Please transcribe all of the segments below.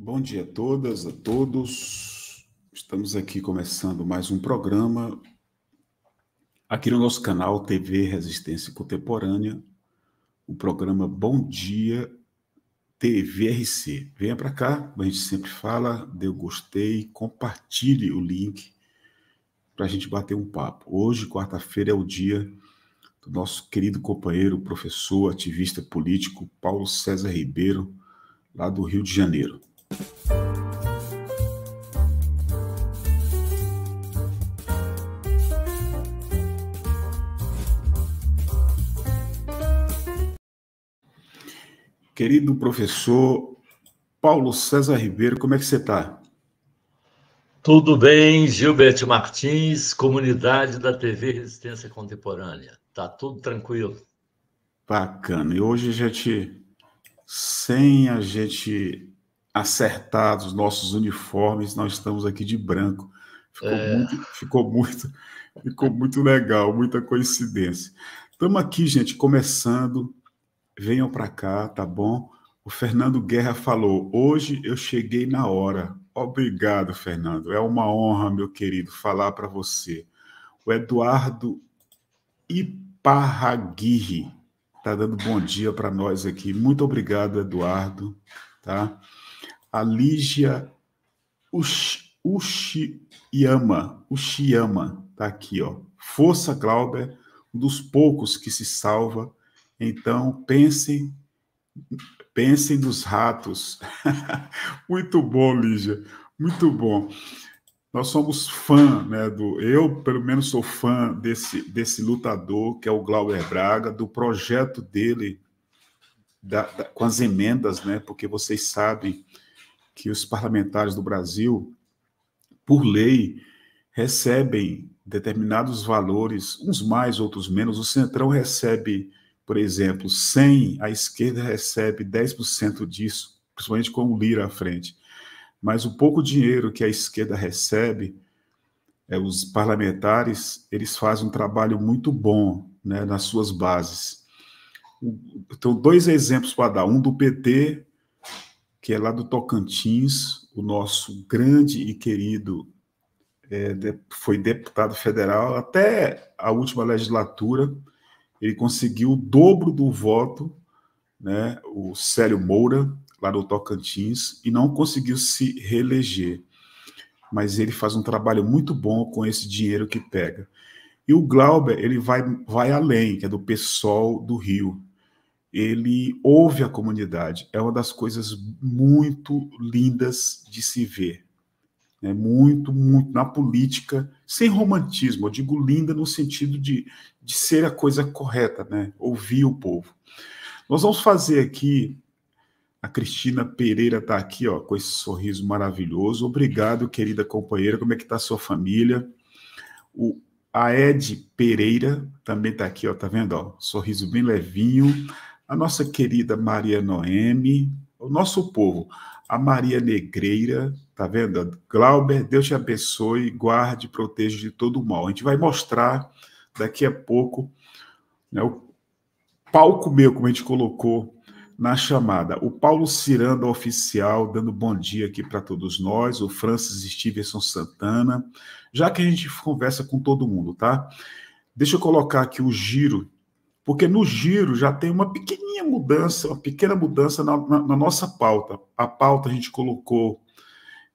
Bom dia a todas, a todos. Estamos aqui começando mais um programa aqui no nosso canal TV Resistência Contemporânea, o programa Bom Dia TVRC. Venha para cá, como a gente sempre fala, dê o gostei, compartilhe o link para a gente bater um papo. Hoje, quarta-feira, é o dia do nosso querido companheiro, professor, ativista político Paulo César Ribeiro, lá do Rio de Janeiro. Querido professor Paulo César Ribeiro, como é que você está? Tudo bem, Gilberto Martins, comunidade da TV Resistência Contemporânea. Tá tudo tranquilo. Bacana. E hoje, gente, sem a gente acertar os nossos uniformes, nós estamos aqui de branco. Ficou, é... muito, ficou muito, ficou muito legal, muita coincidência. Estamos aqui, gente, começando venham para cá, tá bom? O Fernando Guerra falou: hoje eu cheguei na hora. Obrigado, Fernando. É uma honra, meu querido, falar para você. O Eduardo Iparraguirre está dando bom dia para nós aqui. Muito obrigado, Eduardo. Tá? A Lígia Ush, Ushiyama está aqui. Ó. Força, Glauber, um dos poucos que se salva então, pense pense nos ratos. Muito bom, Lígia. Muito bom. Nós somos fã, né, do eu, pelo menos sou fã desse desse lutador que é o Glauber Braga, do projeto dele da, da, com as emendas, né? Porque vocês sabem que os parlamentares do Brasil, por lei, recebem determinados valores, uns mais, outros menos. O Centrão recebe por exemplo, 100, a esquerda recebe 10% disso, principalmente com o Lira à frente. Mas o pouco dinheiro que a esquerda recebe, é, os parlamentares, eles fazem um trabalho muito bom né, nas suas bases. Então, dois exemplos para dar. Um do PT, que é lá do Tocantins, o nosso grande e querido é, foi deputado federal até a última legislatura, ele conseguiu o dobro do voto, né, o Célio Moura, lá do Tocantins, e não conseguiu se reeleger. Mas ele faz um trabalho muito bom com esse dinheiro que pega. E o Glauber, ele vai, vai além, que é do pessoal do Rio. Ele ouve a comunidade. É uma das coisas muito lindas de se ver. É muito, muito na política, sem romantismo. Eu digo linda no sentido de, de ser a coisa correta, né? Ouvir o povo. Nós vamos fazer aqui. A Cristina Pereira está aqui, ó, com esse sorriso maravilhoso. Obrigado, querida companheira. Como é que está a sua família? O Ed Pereira também está aqui, ó, tá vendo? Ó, sorriso bem levinho. A nossa querida Maria Noemi, o nosso povo. A Maria Negreira, tá vendo? Glauber, Deus te abençoe, guarde, proteja de todo o mal. A gente vai mostrar daqui a pouco. Né, o palco meu como a gente colocou na chamada. O Paulo Ciranda, oficial, dando bom dia aqui para todos nós. O Francis Stevenson Santana. Já que a gente conversa com todo mundo, tá? Deixa eu colocar aqui o giro, porque no giro já tem uma pequenininha mudança, uma pequena mudança na, na, na nossa pauta. A pauta a gente colocou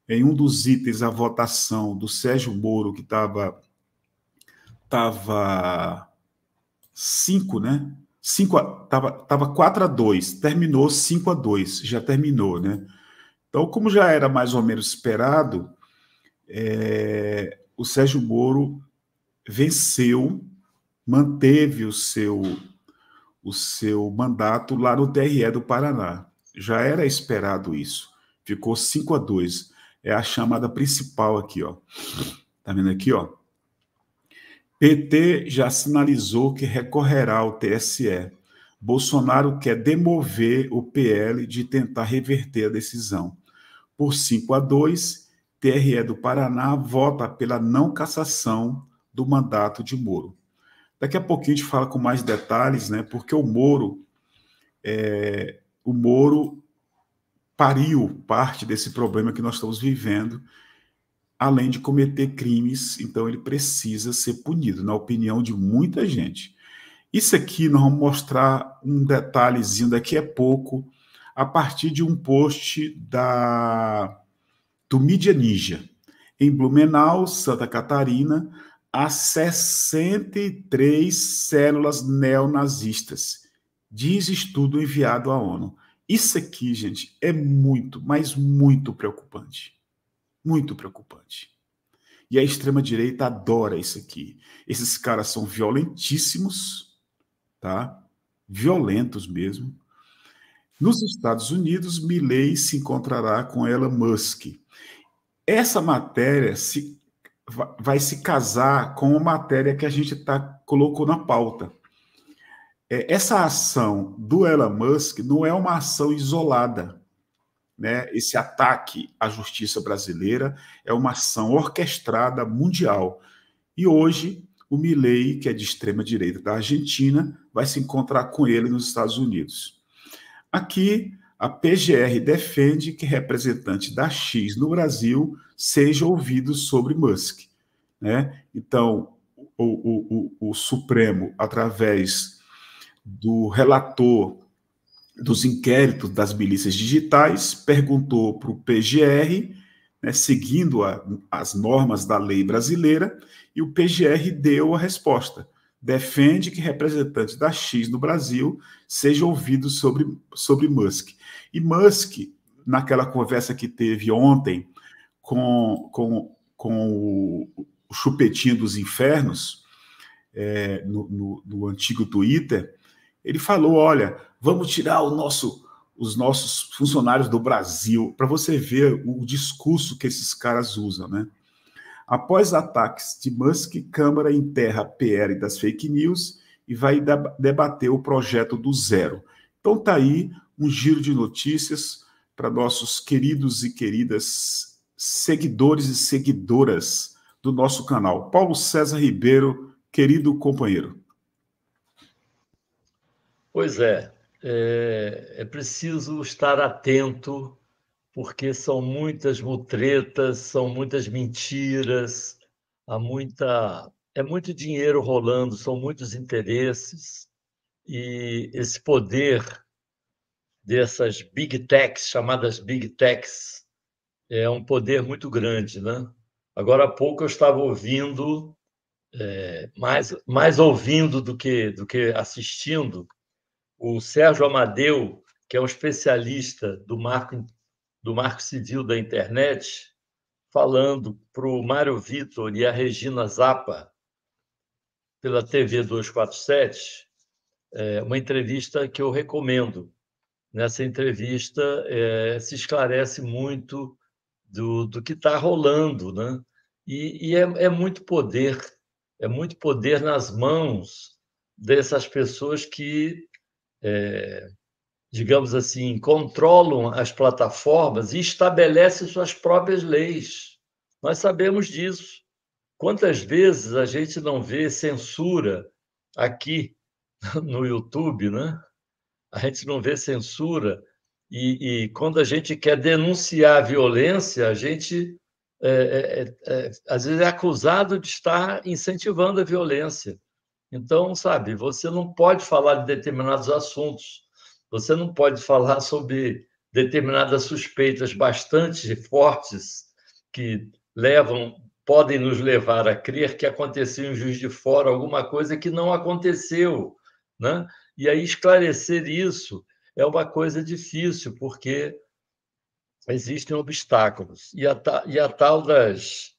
em um dos itens a votação do Sérgio Moro, que estava estava 5, né? 5 tava, tava 4 a 2, terminou 5 a 2, já terminou, né? Então, como já era mais ou menos esperado, é, o Sérgio Moro venceu, manteve o seu o seu mandato lá no TRE do Paraná. Já era esperado isso. Ficou 5 a 2. É a chamada principal aqui, ó. Tá vendo aqui, ó? PT já sinalizou que recorrerá ao TSE. Bolsonaro quer demover o PL de tentar reverter a decisão. Por 5 a 2, TRE do Paraná vota pela não cassação do mandato de Moro. Daqui a pouquinho a gente fala com mais detalhes, né? Porque o Moro, é, o Moro pariu parte desse problema que nós estamos vivendo além de cometer crimes, então ele precisa ser punido, na opinião de muita gente. Isso aqui nós vamos mostrar um detalhezinho daqui a pouco, a partir de um post da do Mídia Ninja, em Blumenau, Santa Catarina, há 63 células neonazistas, diz estudo enviado à ONU. Isso aqui, gente, é muito, mas muito preocupante. Muito preocupante. E a extrema-direita adora isso aqui. Esses caras são violentíssimos, tá? Violentos mesmo. Nos Estados Unidos, Milley se encontrará com Elon Musk. Essa matéria se, vai se casar com a matéria que a gente tá, colocou na pauta. É, essa ação do Elon Musk não é uma ação isolada né, esse ataque à justiça brasileira é uma ação orquestrada mundial. E hoje, o Milley, que é de extrema direita da Argentina, vai se encontrar com ele nos Estados Unidos. Aqui, a PGR defende que representante da X no Brasil seja ouvido sobre Musk. Né? Então, o, o, o, o Supremo, através do relator dos inquéritos das milícias digitais, perguntou para o PGR, né, seguindo a, as normas da lei brasileira, e o PGR deu a resposta. Defende que representantes da X no Brasil sejam ouvidos sobre, sobre Musk. E Musk, naquela conversa que teve ontem com, com, com o, o Chupetinho dos Infernos, é, no, no, no antigo Twitter, ele falou: olha, vamos tirar nosso, os nossos funcionários do Brasil, para você ver o discurso que esses caras usam, né? Após ataques de Musk, Câmara enterra a PR das fake news e vai debater o projeto do zero. Então tá aí um giro de notícias para nossos queridos e queridas seguidores e seguidoras do nosso canal. Paulo César Ribeiro, querido companheiro. Pois é, é, é preciso estar atento, porque são muitas mutretas, são muitas mentiras, há muita, é muito dinheiro rolando, são muitos interesses, e esse poder dessas big techs, chamadas big techs, é um poder muito grande. Né? Agora há pouco eu estava ouvindo, é, mais, mais ouvindo do que, do que assistindo, o Sérgio Amadeu, que é um especialista do marco, do marco civil da internet, falando para o Mário Vitor e a Regina Zappa, pela TV 247, é, uma entrevista que eu recomendo. Nessa entrevista é, se esclarece muito do, do que está rolando, né? E, e é, é, muito poder, é muito poder nas mãos dessas pessoas que é, digamos assim, controlam as plataformas e estabelecem suas próprias leis. Nós sabemos disso. Quantas vezes a gente não vê censura aqui no YouTube, né? A gente não vê censura. E, e quando a gente quer denunciar a violência, a gente é, é, é, é às vezes é acusado de estar incentivando a violência. Então, sabe, você não pode falar de determinados assuntos, você não pode falar sobre determinadas suspeitas bastante fortes que levam, podem nos levar a crer que aconteceu em Juiz de Fora alguma coisa que não aconteceu, né? E aí esclarecer isso é uma coisa difícil, porque existem obstáculos. E a, e a tal das,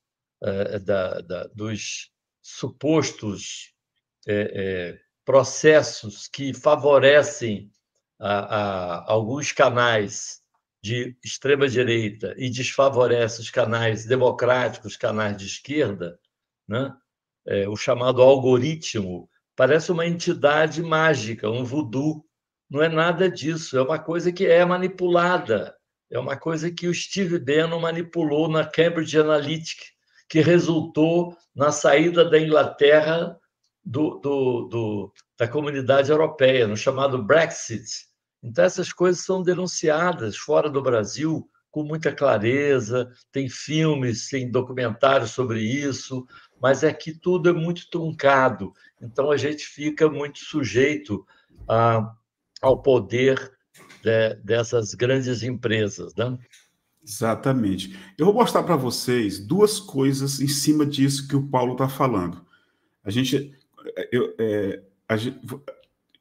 eh, da, da, dos supostos é, é, processos que favorecem a, a alguns canais de extrema-direita e desfavorece os canais democráticos, canais de esquerda, né? É, o chamado algoritmo, parece uma entidade mágica, um voodoo. Não é nada disso, é uma coisa que é manipulada, é uma coisa que o Steve Bannon manipulou na Cambridge Analytica, que resultou na saída da Inglaterra do, do, do, da comunidade europeia, no chamado Brexit. Então, essas coisas são denunciadas fora do Brasil com muita clareza, tem filmes, tem documentários sobre isso, mas aqui é tudo é muito truncado, então a gente fica muito sujeito a, ah, ao poder de, dessas grandes empresas. Né? Exatamente. Eu vou mostrar para vocês duas coisas em cima disso que o Paulo está falando. A gente, eu, é, a,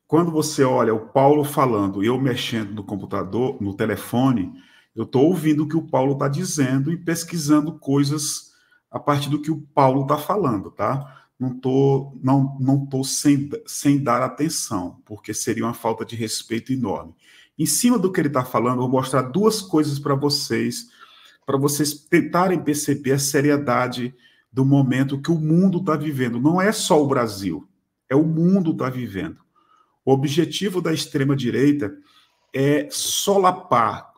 quando você olha o Paulo falando, eu mexendo no computador, no telefone, eu estou ouvindo o que o Paulo está dizendo e pesquisando coisas a partir do que o Paulo está falando, tá? Não tô, não, não tô sem, sem dar atenção, porque seria uma falta de respeito enorme. Em cima do que ele está falando, eu vou mostrar duas coisas para vocês, para vocês tentarem perceber a seriedade do momento que o mundo está vivendo. Não é só o Brasil, é o mundo está vivendo. O objetivo da extrema-direita é solapar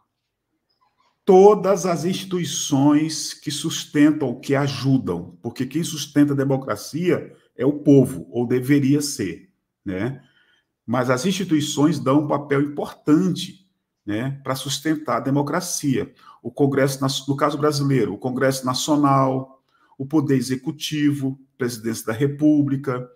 todas as instituições que sustentam, que ajudam, porque quem sustenta a democracia é o povo, ou deveria ser, né? Mas as instituições dão um papel importante, né, para sustentar a democracia. O Congresso, no caso brasileiro, o Congresso Nacional, o poder executivo, presidência da República,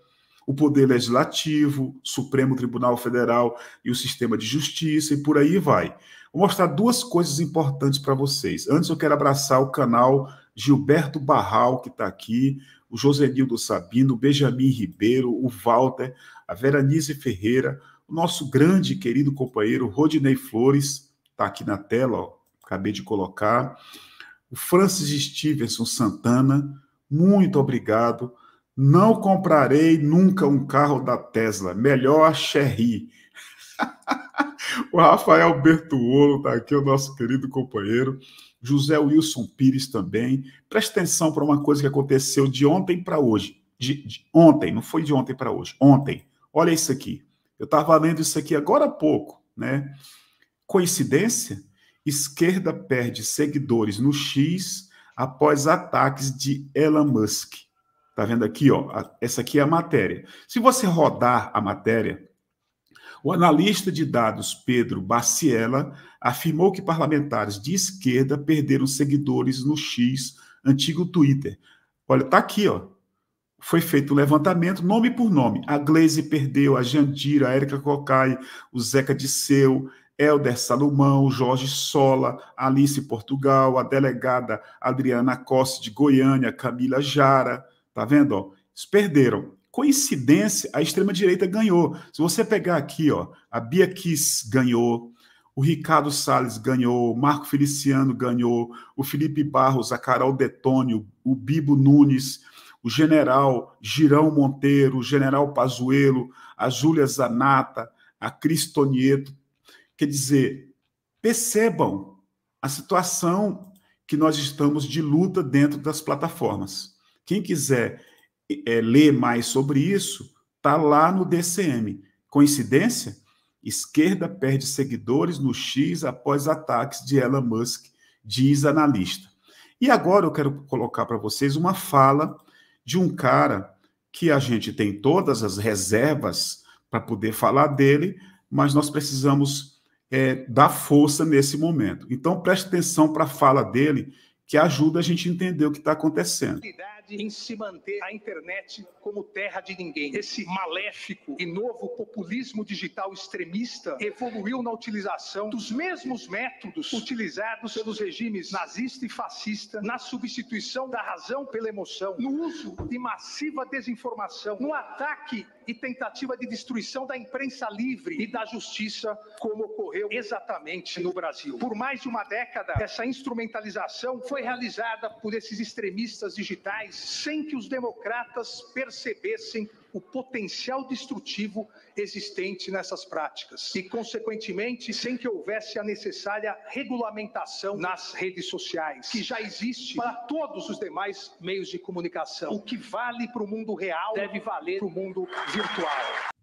o poder legislativo, Supremo Tribunal Federal e o sistema de justiça, e por aí vai. Vou mostrar duas coisas importantes para vocês. Antes, eu quero abraçar o canal Gilberto Barral, que está aqui, o Josenildo Sabino, o Benjamin Ribeiro, o Walter, a Veranice Ferreira, o nosso grande querido companheiro Rodinei Flores, está aqui na tela, ó, acabei de colocar o Francis Stevenson Santana, muito obrigado. Não comprarei nunca um carro da Tesla, melhor a o Rafael Bertuolo está aqui, o nosso querido companheiro. José Wilson Pires também. Preste atenção para uma coisa que aconteceu de ontem para hoje. De, de, ontem, não foi de ontem para hoje, ontem. Olha isso aqui. Eu estava lendo isso aqui agora há pouco, né? Coincidência? Esquerda perde seguidores no X após ataques de Elon Musk. Tá vendo aqui, ó? Essa aqui é a matéria. Se você rodar a matéria, o analista de dados Pedro Baciela afirmou que parlamentares de esquerda perderam seguidores no X, antigo Twitter. Olha, tá aqui, ó. Foi feito o um levantamento, nome por nome. A Glaze perdeu, a Jandira, a Érica Cocai, o Zeca Disseu, Helder Salomão, Jorge Sola, Alice Portugal, a delegada Adriana Costa de Goiânia, Camila Jara, tá vendo? Ó, eles perderam. Coincidência, a extrema-direita ganhou. Se você pegar aqui, ó, a Bia Kiss ganhou, o Ricardo Salles ganhou, o Marco Feliciano ganhou, o Felipe Barros, a Carol Detônio, o Bibo Nunes, o General Girão Monteiro, o General Pazuello, a Júlia Zanata, a Cristonieto, Quer dizer, percebam a situação que nós estamos de luta dentro das plataformas. Quem quiser é, ler mais sobre isso, está lá no DCM. Coincidência? Esquerda perde seguidores no X após ataques de Elon Musk, diz analista. E agora eu quero colocar para vocês uma fala de um cara que a gente tem todas as reservas para poder falar dele, mas nós precisamos é, força nesse momento. Então, preste atenção para a fala dele, que ajuda a gente a entender o que está acontecendo em se manter a internet como terra de ninguém. Esse maléfico e novo populismo digital extremista evoluiu na utilização dos mesmos métodos utilizados pelos regimes nazista e fascista na substituição da razão pela emoção, no uso de massiva desinformação, no ataque e tentativa de destruição da imprensa livre e da justiça, como ocorreu exatamente no Brasil. Por mais de uma década, essa instrumentalização foi realizada por esses extremistas digitais sem que os democratas percebessem o potencial destrutivo existente nessas práticas e, consequentemente, sem que houvesse a necessária regulamentação nas redes sociais, que já existe para todos os demais meios de comunicação. O que vale para o mundo real deve valer para o mundo virtual.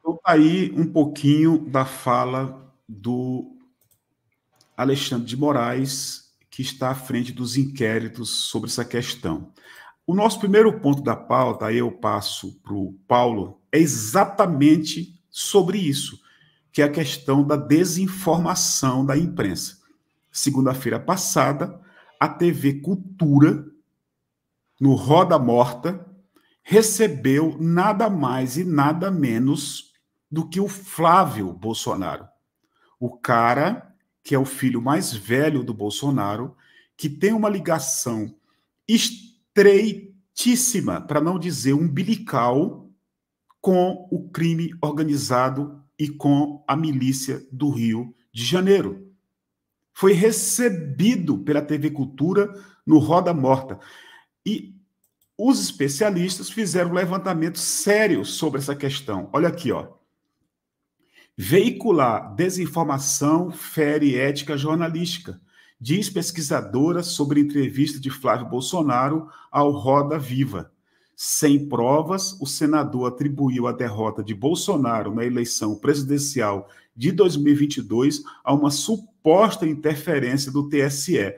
Então, tá aí um pouquinho da fala do Alexandre de Moraes que está à frente dos inquéritos sobre essa questão. O nosso primeiro ponto da pauta, aí eu passo para o Paulo, é exatamente sobre isso, que é a questão da desinformação da imprensa. Segunda-feira passada, a TV Cultura, no Roda Morta, recebeu nada mais e nada menos do que o Flávio Bolsonaro. O cara que é o filho mais velho do Bolsonaro, que tem uma ligação estreitíssima, para não dizer umbilical, com o crime organizado e com a milícia do Rio de Janeiro. Foi recebido pela TV Cultura no Roda Morta. E os especialistas fizeram um levantamento sério sobre essa questão. Olha aqui, ó. Veicular desinformação fere ética jornalística, diz pesquisadora sobre entrevista de Flávio Bolsonaro ao Roda Viva. Sem provas, o senador atribuiu a derrota de Bolsonaro na eleição presidencial de 2022 a uma suposta interferência do TSE.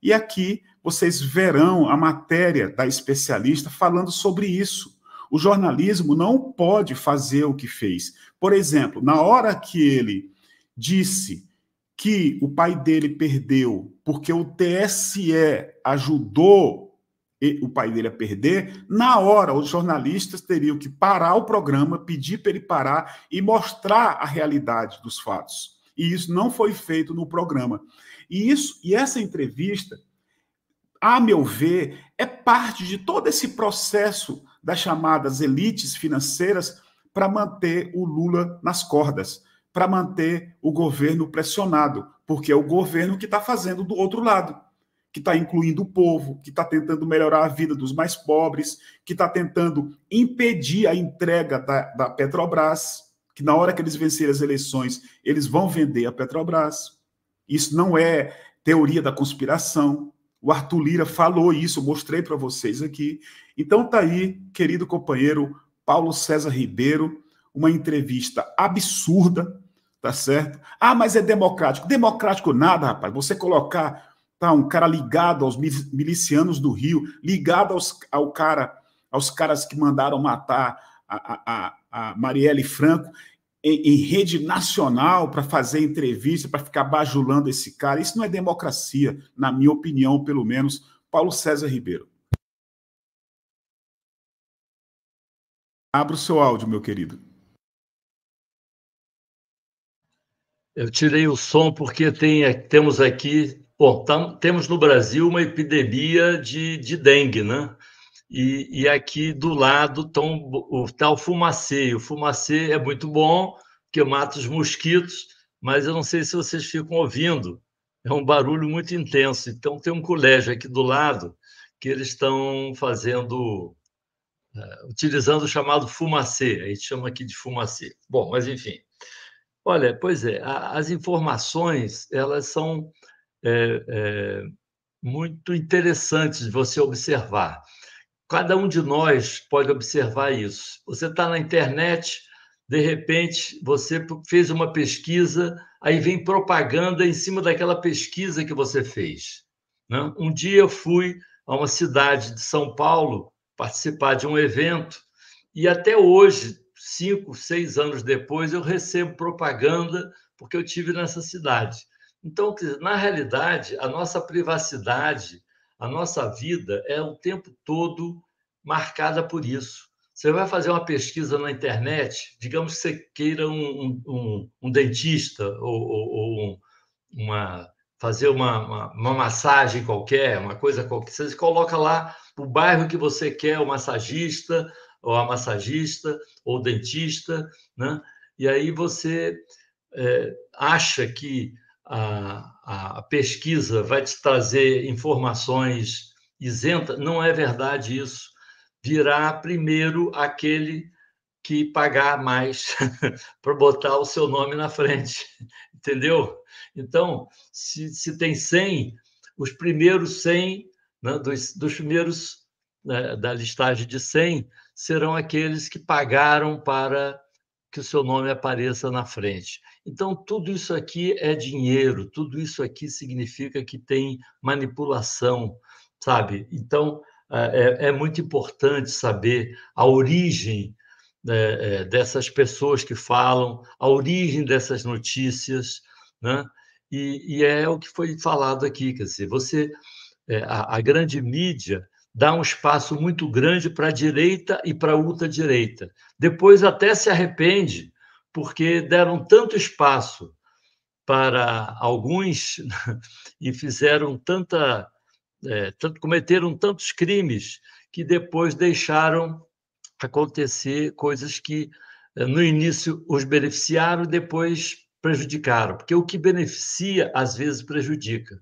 E aqui vocês verão a matéria da especialista falando sobre isso. O jornalismo não pode fazer o que fez. Por exemplo, na hora que ele disse que o pai dele perdeu porque o TSE ajudou o pai dele a perder, na hora os jornalistas teriam que parar o programa, pedir para ele parar e mostrar a realidade dos fatos. E isso não foi feito no programa. E isso e essa entrevista, a meu ver, é parte de todo esse processo das chamadas elites financeiras para manter o Lula nas cordas, para manter o governo pressionado, porque é o governo que está fazendo do outro lado, que está incluindo o povo, que está tentando melhorar a vida dos mais pobres, que está tentando impedir a entrega da, da Petrobras, que na hora que eles vencerem as eleições, eles vão vender a Petrobras. Isso não é teoria da conspiração. O Arthur Lira falou isso, mostrei para vocês aqui. Então tá aí, querido companheiro Paulo César Ribeiro, uma entrevista absurda, tá certo? Ah, mas é democrático. Democrático nada, rapaz. Você colocar tá um cara ligado aos milicianos do Rio, ligado aos, ao cara, aos caras que mandaram matar a, a, a Marielle Franco em, em rede nacional para fazer entrevista, para ficar bajulando esse cara. Isso não é democracia, na minha opinião, pelo menos. Paulo César Ribeiro. Abra o seu áudio, meu querido. Eu tirei o som porque tem, temos aqui, bom, tam, tá, temos no Brasil uma epidemia de, de dengue, né? E, e, aqui do lado tão, o tal fumacê. O fumacê é muito bom, porque mata os mosquitos, mas eu não sei se vocês ficam ouvindo. É um barulho muito intenso. Então, tem um colégio aqui do lado que eles estão fazendo eh, utilizando o chamado fumacê. A gente chama aqui de fumacê. Bom, mas enfim. Olha, pois é, a, as informações elas são é, é, muito interessantes de você observar. Cada um de nós pode observar isso. Você está na internet, de repente você fez uma pesquisa, aí vem propaganda em cima daquela pesquisa que você fez. Né? Um dia eu fui a uma cidade de São Paulo participar de um evento, e até hoje, cinco, seis anos depois, eu recebo propaganda porque eu tive nessa cidade. Então, na realidade, a nossa privacidade, a nossa vida é o tempo todo marcada por isso. Você vai fazer uma pesquisa na internet, digamos que você queira um, um, um dentista ou, ou, ou uma fazer uma, uma, uma, massagem qualquer, uma coisa qualquer, você coloca lá o bairro que você quer, o massagista, ou a massagista, ou o dentista, né? e aí você é, acha que a, a pesquisa vai te trazer informações isentas, não é verdade isso. Virá primeiro aquele que pagar mais para botar o seu nome na frente entendeu? Então, se, se tem 100, os primeiros 100, né, dos, dos primeiros né, da listagem de 100, serão aqueles que pagaram para que o seu nome apareça na frente. Então, tudo isso aqui é dinheiro, tudo isso aqui significa que tem manipulação, sabe? Então, é, é, é muito importante saber a origem né, é, dessas pessoas que falam, a origem dessas notícias, né? E, e é o que foi falado aqui, quer dizer, você, é, a, a grande mídia dá um espaço muito grande para a direita e para a ultradireita. Depois até se arrepende, porque deram tanto espaço para alguns e fizeram tanta é, cometeram tantos crimes que depois deixaram acontecer coisas que, eh, no início, os beneficiaram, depois prejudicaram. Porque o que beneficia, às vezes, prejudica.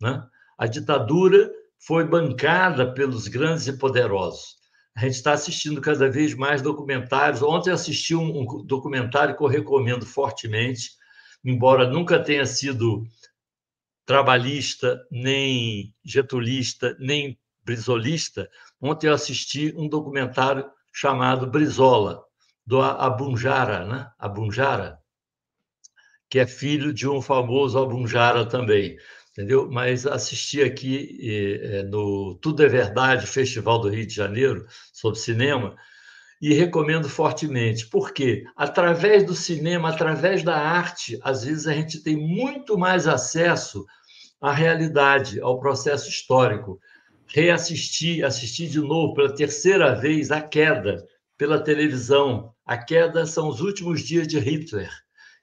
Né? A ditadura foi bancada pelos grandes e poderosos. A gente está assistindo cada vez mais documentários. Ontem assisti um, um documentário que eu recomendo fortemente, embora nunca tenha sido trabalhista, nem getulista, nem brisolista. Ontem eu assisti um documentário chamado Brizola, do Abunjara, né? Abunjara, que é filho de um famoso Abunjara também, entendeu? Mas assisti aqui eh, no Tudo é Verdade, Festival do Rio de Janeiro, sobre cinema, e recomendo fortemente, porque através do cinema, através da arte, às vezes a gente tem muito mais acesso à realidade, ao processo histórico reassistir, assistir de novo pela terceira vez a queda pela televisão. A queda são os últimos dias de Hitler.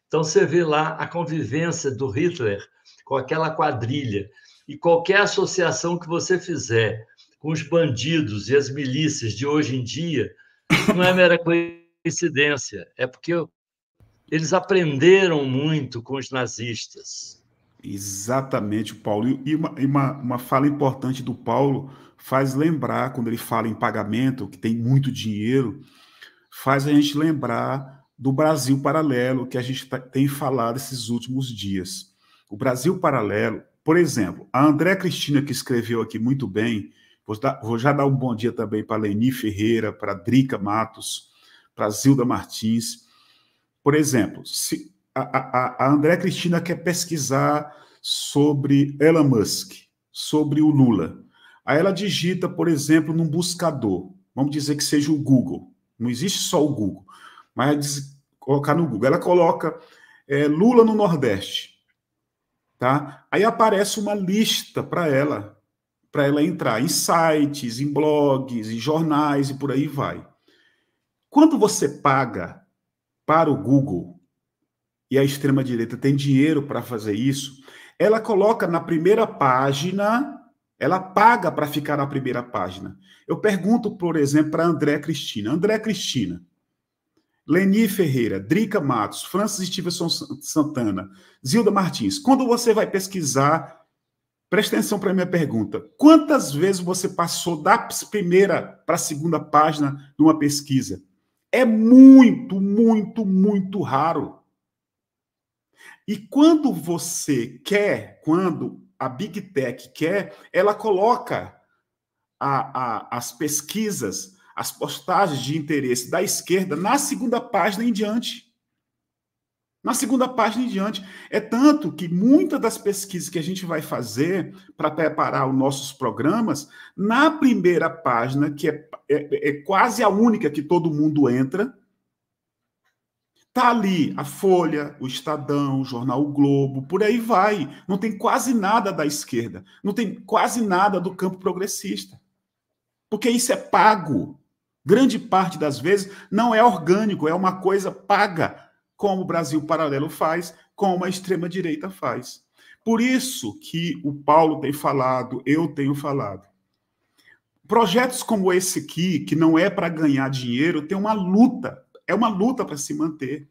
Então você vê lá a convivência do Hitler com aquela quadrilha. E qualquer associação que você fizer com os bandidos e as milícias de hoje em dia, não é mera coincidência, é porque eles aprenderam muito com os nazistas. Exatamente, Paulo. E uma, uma, uma, fala importante do Paulo faz lembrar, quando ele fala em pagamento, que tem muito dinheiro, faz a gente lembrar do Brasil paralelo que a gente tá, tem falado esses últimos dias. O Brasil paralelo, por exemplo, a André Cristina, que escreveu aqui muito bem, vou, dar, vou já dar um bom dia também para Leni Ferreira, para Drica Matos, para Zilda Martins. Por exemplo, se, a, a, André Cristina quer pesquisar sobre Elon Musk, sobre o Lula. Aí ela digita, por exemplo, num buscador, vamos dizer que seja o Google, não existe só o Google, mas colocar no Google. Ela coloca é, Lula no Nordeste, tá? Aí aparece uma lista para ela, para ela entrar em sites, em blogs, em jornais e por aí vai. Quando você paga para o Google, e a extrema-direita tem dinheiro para fazer isso, ela coloca na primeira página, ela paga para ficar na primeira página. Eu pergunto, por exemplo, para André Cristina. André Cristina, Leni Ferreira, Drica Matos, Francis Stevenson Santana, Zilda Martins, quando você vai pesquisar, preste atenção para a minha pergunta. Quantas vezes você passou da primeira para a segunda página numa pesquisa? É muito, muito, muito raro. E quando você quer, quando a Big Tech quer, ela coloca a, a, as pesquisas, as postagens de interesse da esquerda na segunda página em diante. Na segunda página em diante. É tanto que muitas das pesquisas que a gente vai fazer para preparar os nossos programas, na primeira página, que é, é, é quase a única que todo mundo entra, Tá ali a Folha, o Estadão, o Jornal o Globo, por aí vai. Não tem quase nada da esquerda, não tem quase nada do campo progressista. Porque isso é pago. Grande parte das vezes não é orgânico, é uma coisa paga, como o Brasil Paralelo faz, como a extrema direita faz. Por isso que o Paulo tem falado, eu tenho falado. Projetos como esse aqui, que não é para ganhar dinheiro, tem uma luta é uma luta para se manter.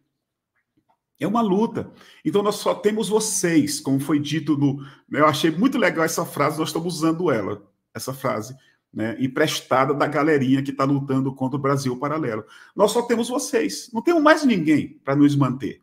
É uma luta. Então nós só temos vocês, como foi dito no. Né, eu achei muito legal essa frase, nós estamos usando ela, essa frase, né? Emprestada da galerinha que está lutando contra o Brasil paralelo. Nós só temos vocês. Não temos mais ninguém para nos manter.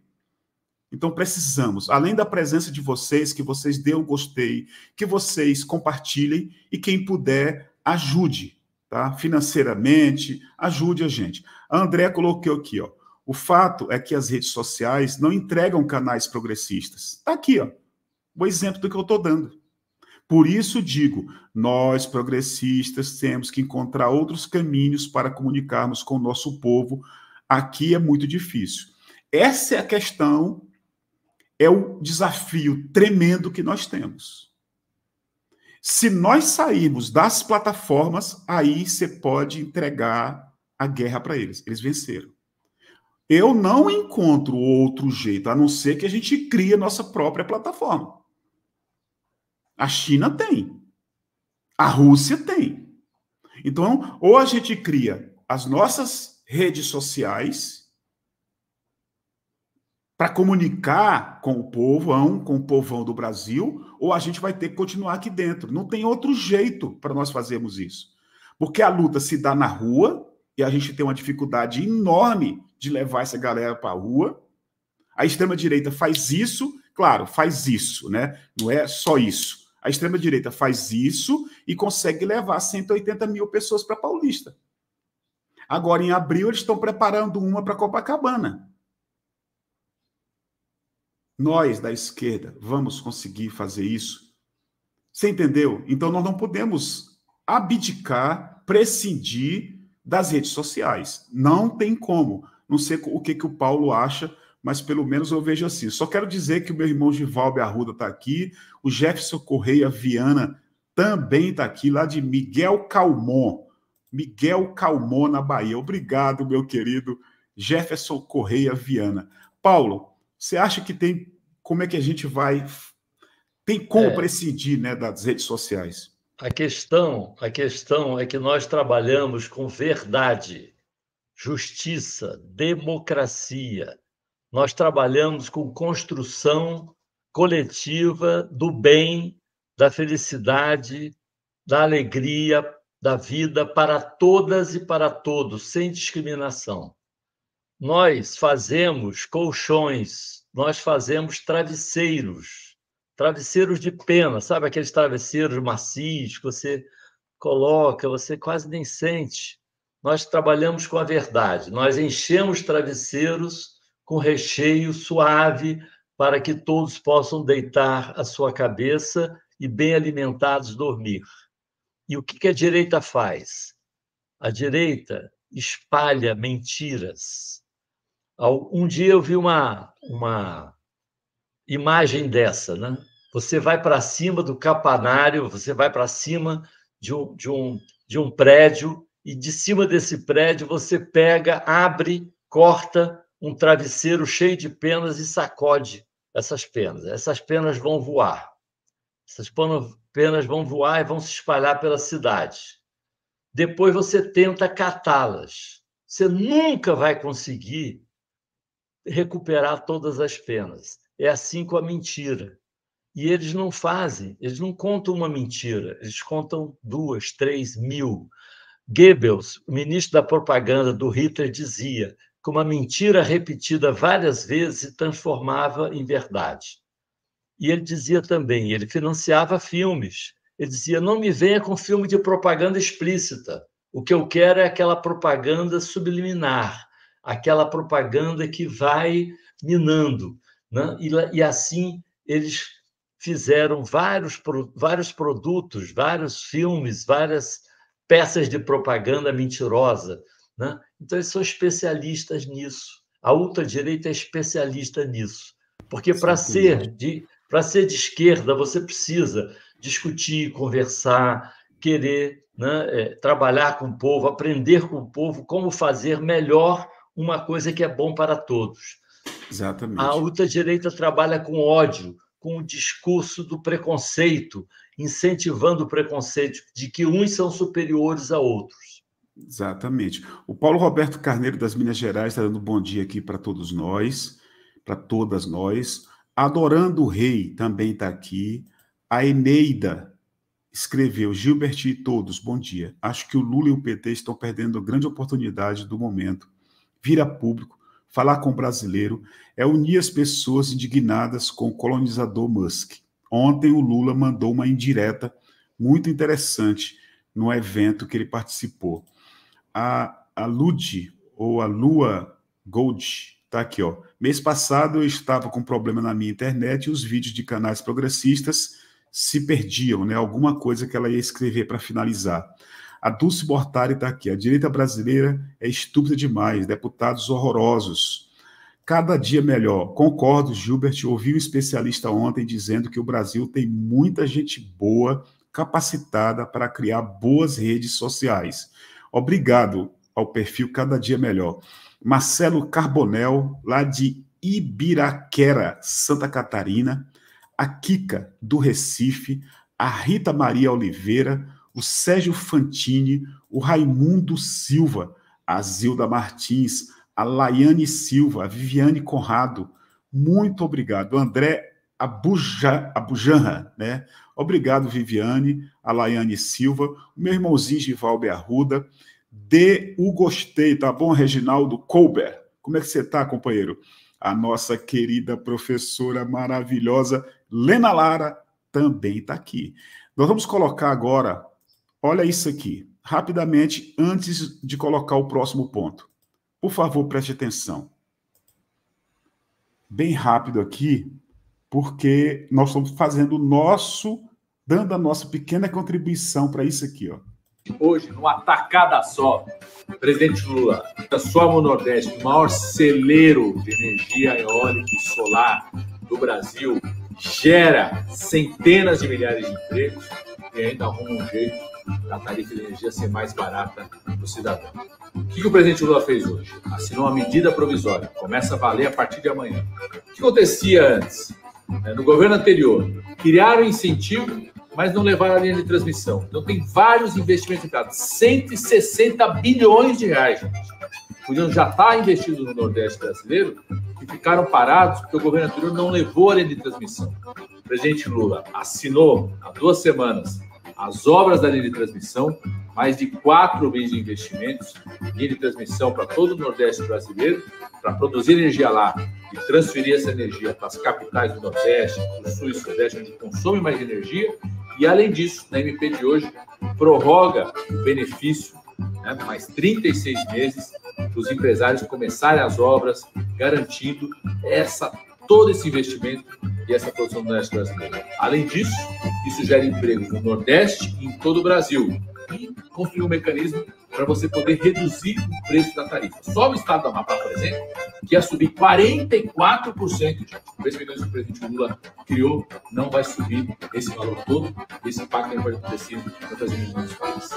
Então precisamos, além da presença de vocês, que vocês dêem um gostei, que vocês compartilhem e quem puder ajude, tá? Financeiramente, ajude a gente. A André colocou aqui, ó. O fato é que as redes sociais não entregam canais progressistas. Está aqui, ó, o exemplo do que eu estou dando. Por isso digo, nós progressistas temos que encontrar outros caminhos para comunicarmos com o nosso povo. Aqui é muito difícil. Essa é a questão, é o desafio tremendo que nós temos. Se nós sairmos das plataformas, aí você pode entregar a guerra para eles. Eles venceram. Eu não encontro outro jeito a não ser que a gente crie a nossa própria plataforma. A China tem. A Rússia tem. Então, ou a gente cria as nossas redes sociais para comunicar com o povão, com o povão do Brasil, ou a gente vai ter que continuar aqui dentro. Não tem outro jeito para nós fazermos isso. Porque a luta se dá na rua, e a gente tem uma dificuldade enorme de levar essa galera para a rua. A extrema-direita faz isso, claro, faz isso, né? Não é só isso. A extrema-direita faz isso e consegue levar 180 mil pessoas para Paulista. Agora, em abril, eles estão preparando uma para Copacabana. Nós, da esquerda, vamos conseguir fazer isso? Você entendeu? Então, nós não podemos abdicar, prescindir das redes sociais. Não tem como. Não sei o que, que o Paulo acha, mas pelo menos eu vejo assim. Só quero dizer que o meu irmão Givalbe Arruda está aqui, o Jefferson Correia Viana também está aqui, lá de Miguel Calmon. Miguel Calmon, na Bahia. Obrigado, meu querido Jefferson Correia Viana. Paulo, você acha que tem. Como é que a gente vai. Tem como é. prescindir né, das redes sociais? A questão, a questão é que nós trabalhamos com verdade, justiça, democracia. Nós trabalhamos com construção coletiva do bem, da felicidade, da alegria, da vida para todas e para todos, sem discriminação. Nós fazemos colchões, nós fazemos travesseiros, travesseiros de pena, sabe aqueles travesseiros macios que você coloca, você quase nem sente. Nós trabalhamos com a verdade, nós enchemos travesseiros com recheio suave para que todos possam deitar a sua cabeça e, bem alimentados, dormir. E o que a direita faz? A direita espalha mentiras. Um dia eu vi uma, uma imagem dessa, né? Você vai para cima do capanário, você vai para cima de um, de, um, de um prédio, e de cima desse prédio você pega, abre, corta um travesseiro cheio de penas e sacode essas penas. Essas penas vão voar. Essas penas vão voar e vão se espalhar pela cidade. Depois você tenta catá-las. Você nunca vai conseguir recuperar todas as penas. É assim com a mentira. E eles não fazem, eles não contam uma mentira, eles contam duas, três mil. Goebbels, o ministro da propaganda do Hitler, dizia que uma mentira repetida várias vezes se transformava em verdade. E ele dizia também, ele financiava filmes. Ele dizia: não me venha com filme de propaganda explícita. O que eu quero é aquela propaganda subliminar, aquela propaganda que vai minando né? e, e assim eles fizeram vários, vários produtos, vários filmes, várias peças de propaganda mentirosa. Né? Então, eles são especialistas nisso. A ultradireita é especialista nisso. Porque para ser, de, ser de esquerda, você precisa discutir, conversar, querer né? é, trabalhar com o povo, aprender com o povo como fazer melhor uma coisa que é bom para todos. Exatamente. A ultradireita trabalha com ódio, com o discurso do preconceito, incentivando o preconceito de que uns são superiores a outros. Exatamente. O Paulo Roberto Carneiro, das Minas Gerais, está dando um bom dia aqui para todos nós, para todas nós. Adorando o Rei também está aqui. A Eneida escreveu: Gilbert e todos, bom dia. Acho que o Lula e o PT estão perdendo a grande oportunidade do momento. Vira público falar com o brasileiro, é unir as pessoas indignadas com o colonizador Musk. Ontem o Lula mandou uma indireta muito interessante no evento que ele participou. A, a Lud, ou a Lua Gold, está aqui, ó. Mês passado eu estava com problema na minha internet e os vídeos de canais progressistas se perdiam, né? Alguma coisa que ela ia escrever para finalizar. A Dulce Bortari está aqui. A direita brasileira é estúpida demais, deputados horrorosos. Cada dia melhor. Concordo, Gilbert. Ouvi um especialista ontem dizendo que o Brasil tem muita gente boa capacitada para criar boas redes sociais. Obrigado ao perfil Cada Dia Melhor. Marcelo Carbonel, lá de Ibiraquera, Santa Catarina. A Kika, do Recife. A Rita Maria Oliveira o Sérgio Fantini, o Raimundo Silva, a Zilda Martins, a Laiane Silva, a Viviane Conrado. Muito obrigado. André Abuja, Abujanra, né? Obrigado, Viviane, a Laiane Silva, o meu irmãozinho Givalbe Arruda. Dê o gostei, tá bom, Reginaldo Colbert? Como é que você tá, companheiro? A nossa querida professora maravilhosa, Lena Lara, também está aqui. Nós vamos colocar agora Olha isso aqui, rapidamente, antes de colocar o próximo ponto. Por favor, preste atenção. Bem rápido aqui, porque nós estamos fazendo o nosso, dando a nossa pequena contribuição para isso aqui, ó. Hoje, numa atacada só, presidente Lula, transforma sua Nordeste, o maior celeiro de energia eólica e solar do Brasil, gera centenas de milhares de empregos e ainda arruma um jeito a tarifa de energia ser mais barata para o cidadão. O que, o presidente Lula fez hoje? Assinou uma medida provisória, começa a valer a partir de amanhã. O que acontecia antes? É, no governo anterior, criaram incentivo, mas não levaram a linha de transmissão. Então tem vários investimentos entrados, 160 bilhões de reais, gente. Podiam já estar tá investidos no Nordeste brasileiro e ficaram parados porque o governo anterior não levou a linha de transmissão. O presidente Lula assinou há duas semanas as obras da linha de transmissão, mais de 4 bilhões de investimentos, linha de transmissão para todo o Nordeste brasileiro, para produzir energia lá e transferir essa energia para as capitais do Nordeste, do Sul e Sudeste, onde consome mais energia. E, além disso, na MP de hoje, prorroga o benefício né, mais 36 meses para os empresários começarem as obras, garantindo essa, todo esse investimento e essa produção do Nordeste brasileiro. Além disso, isso gera emprego no Nordeste e em todo o Brasil. E construir um mecanismo para você poder reduzir o preço da tarifa. Só o estado do Amapá, por exemplo, que ia subir 44% de 3 milhões que o presidente Lula criou, não vai subir esse valor todo. Esse impacto não vai acontecer para país.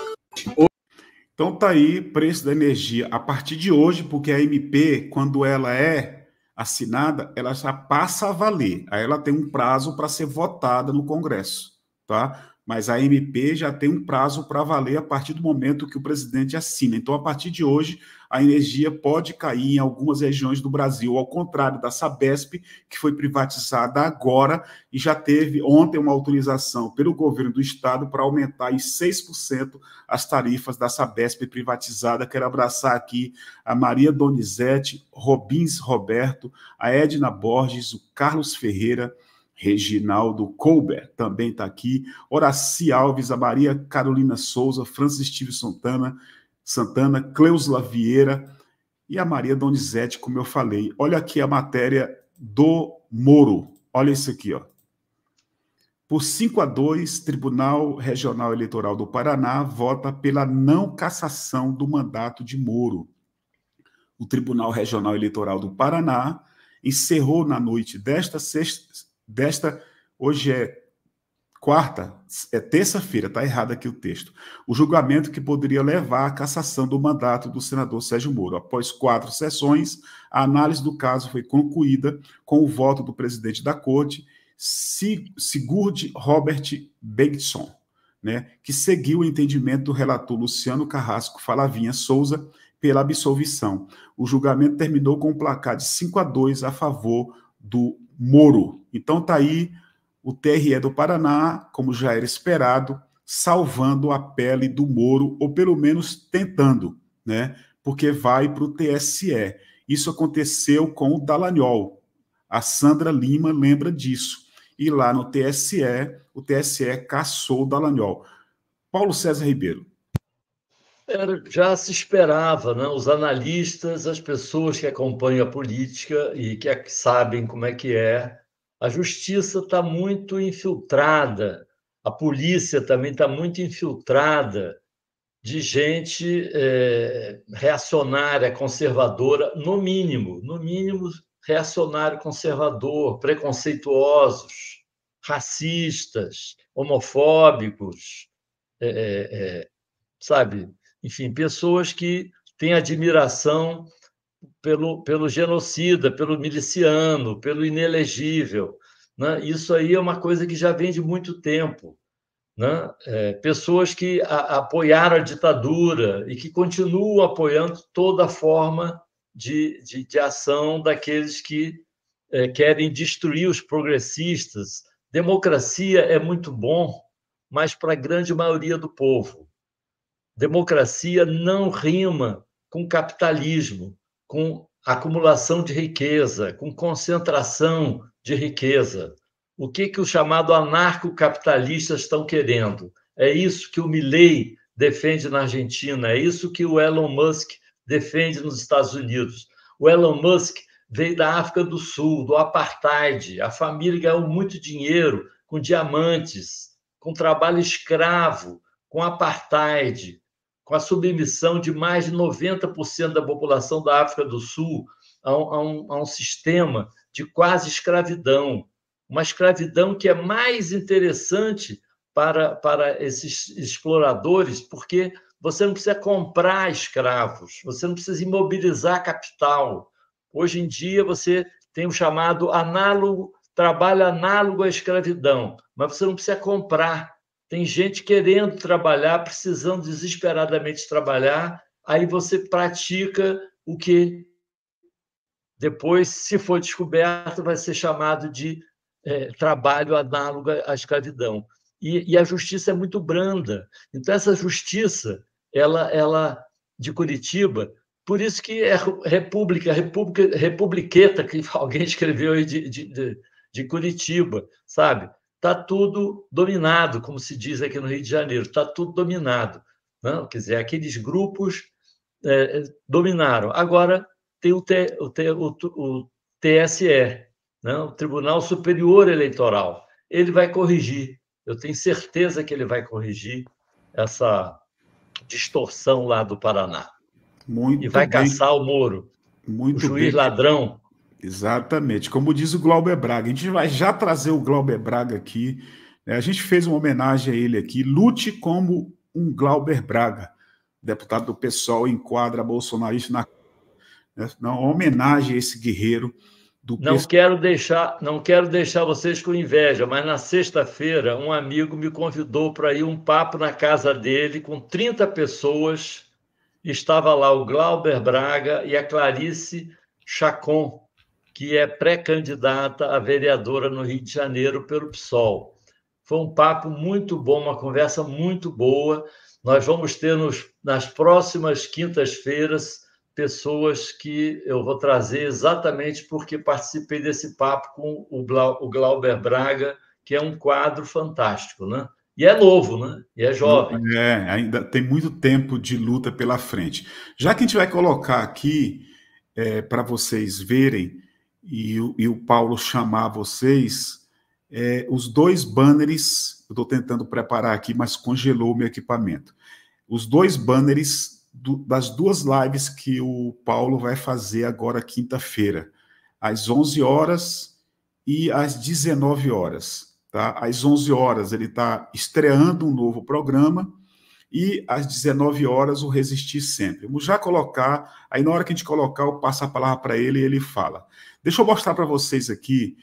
Então tá aí preço da energia a partir de hoje, porque a MP, quando ela é assinada, ela já passa a valer. Aí ela tem um prazo para ser votada no Congresso tá? Mas a MP já tem um prazo para valer a partir do momento que o presidente assina. Então, a partir de hoje, a energia pode cair em algumas regiões do Brasil, ao contrário da Sabesp, que foi privatizada agora e já teve ontem uma autorização pelo governo do estado para aumentar em 6% as tarifas da Sabesp privatizada. Quero abraçar aqui a Maria Donizete, Robins Roberto, a Edna Borges, o Carlos Ferreira Reginaldo Colbert também está aqui, Horaci Alves, a Maria Carolina Souza, Francis Steve Santana, Santana, Cleusla Vieira e a Maria Donizete, como eu falei. Olha aqui a matéria do Moro. Olha isso aqui, ó. Por 5 a 2, Tribunal Regional Eleitoral do Paraná vota pela não cassação do mandato de Moro. O Tribunal Regional Eleitoral do Paraná encerrou na noite desta sexta desta. Hoje é quarta, é terça-feira, está errado aqui o texto. O julgamento que poderia levar à cassação do mandato do senador Sérgio Moro. Após quatro sessões, a análise do caso foi concluída com o voto do presidente da corte, Sigurd Robert Bengtson, né, que seguiu o entendimento do relator Luciano Carrasco Falavinha Souza pela absolvição. O julgamento terminou com um placar de 5 a 2 a favor do Moro. Então tá aí o TRE do Paraná, como já era esperado, salvando a pele do Moro, ou pelo menos tentando, né? Porque vai para o TSE. Isso aconteceu com o Dallagnol. A Sandra Lima lembra disso. E lá no TSE, o TSE caçou o Dallagnol. Paulo César Ribeiro, era, já se esperava, né? os analistas, as pessoas que acompanham a política e que é sabem como é que é, a justiça está muito infiltrada, a polícia também está muito infiltrada de gente é, reacionária, conservadora, no mínimo, no mínimo reacionário, conservador, preconceituosos, racistas, homofóbicos, é, é, sabe, enfim, pessoas que têm admiração pelo, pelo genocida, pelo miliciano, pelo inelegível. Né? Isso aí é uma coisa que já vem de muito tempo. Né? É, pessoas que a, apoiaram a ditadura e que continuam apoiando toda forma de, de, de ação daqueles que é, querem destruir os progressistas. Democracia é muito bom, mas para a grande maioria do povo democracia não rima com capitalismo, com acumulação de riqueza, com concentração de riqueza. O que que o chamado anarcocapitalistas estão querendo? É isso que o Milley defende na Argentina, é isso que o Elon Musk defende nos Estados Unidos. O Elon Musk veio da África do Sul, do apartheid. A família ganhou muito dinheiro com diamantes, com trabalho escravo, com apartheid, com a submissão de mais de 90% da população da África do Sul a um, a, um, a um, sistema de quase escravidão, uma escravidão que é mais interessante para, para esses exploradores, porque você não precisa comprar escravos, você não precisa imobilizar capital. Hoje em dia você tem o chamado análogo, trabalho análogo à escravidão, mas você não precisa comprar tem gente querendo trabalhar, precisando desesperadamente trabalhar, aí você pratica o que depois, se for descoberto, vai ser chamado de é, trabalho análogo à escravidão. E, e, a justiça é muito branda. Então, essa justiça, ela, ela de Curitiba, por isso que é república, república republiqueta, que alguém escreveu aí de, de, de, de Curitiba, sabe? está tudo dominado, como se diz aqui no Rio de Janeiro, está tudo dominado. Não? Né? Quer dizer, aqueles grupos é, é, dominaram. Agora tem o, T, o, T, o, o TSE, não? Né? o Tribunal Superior Eleitoral. Ele vai corrigir. Eu tenho certeza que ele vai corrigir essa distorção lá do Paraná. Muito e vai bem. caçar o Moro. Muito o juiz bem. ladrão Exatamente. Como diz o Glauber Braga, a gente vai já trazer o Glauber Braga aqui. Né? A gente fez uma homenagem a ele aqui. Lute como um Glauber Braga, deputado do PSOL, enquadra bolsonarista na. Né? Uma homenagem a esse guerreiro do não PSOL. quero deixar Não quero deixar vocês com inveja, mas na sexta-feira, um amigo me convidou para ir um papo na casa dele com 30 pessoas. Estava lá o Glauber Braga e a Clarice Chacon que é pré-candidata a vereadora no Rio de Janeiro pelo PSOL. Foi um papo muito bom, uma conversa muito boa. Nós vamos ter nos, nas próximas quintas-feiras pessoas que eu vou trazer exatamente porque participei desse papo com o, Blau, o Glauber Braga, que é um quadro fantástico, né? E é novo, né? E é jovem. É, ainda tem muito tempo de luta pela frente. Já que a gente vai colocar aqui é, para vocês verem e, o, e o Paulo chamar vocês, é, os dois banners, eu estou tentando preparar aqui, mas congelou o meu equipamento. Os dois banners do, das duas lives que o Paulo vai fazer agora quinta-feira, às 11 horas e às 19 horas. Tá? Às 11 horas ele está estreando um novo programa e às 19 horas o Resistir Sempre. Vamos já colocar, aí na hora que a gente colocar, eu passo a palavra para ele e ele fala. Deixa eu mostrar para vocês aqui,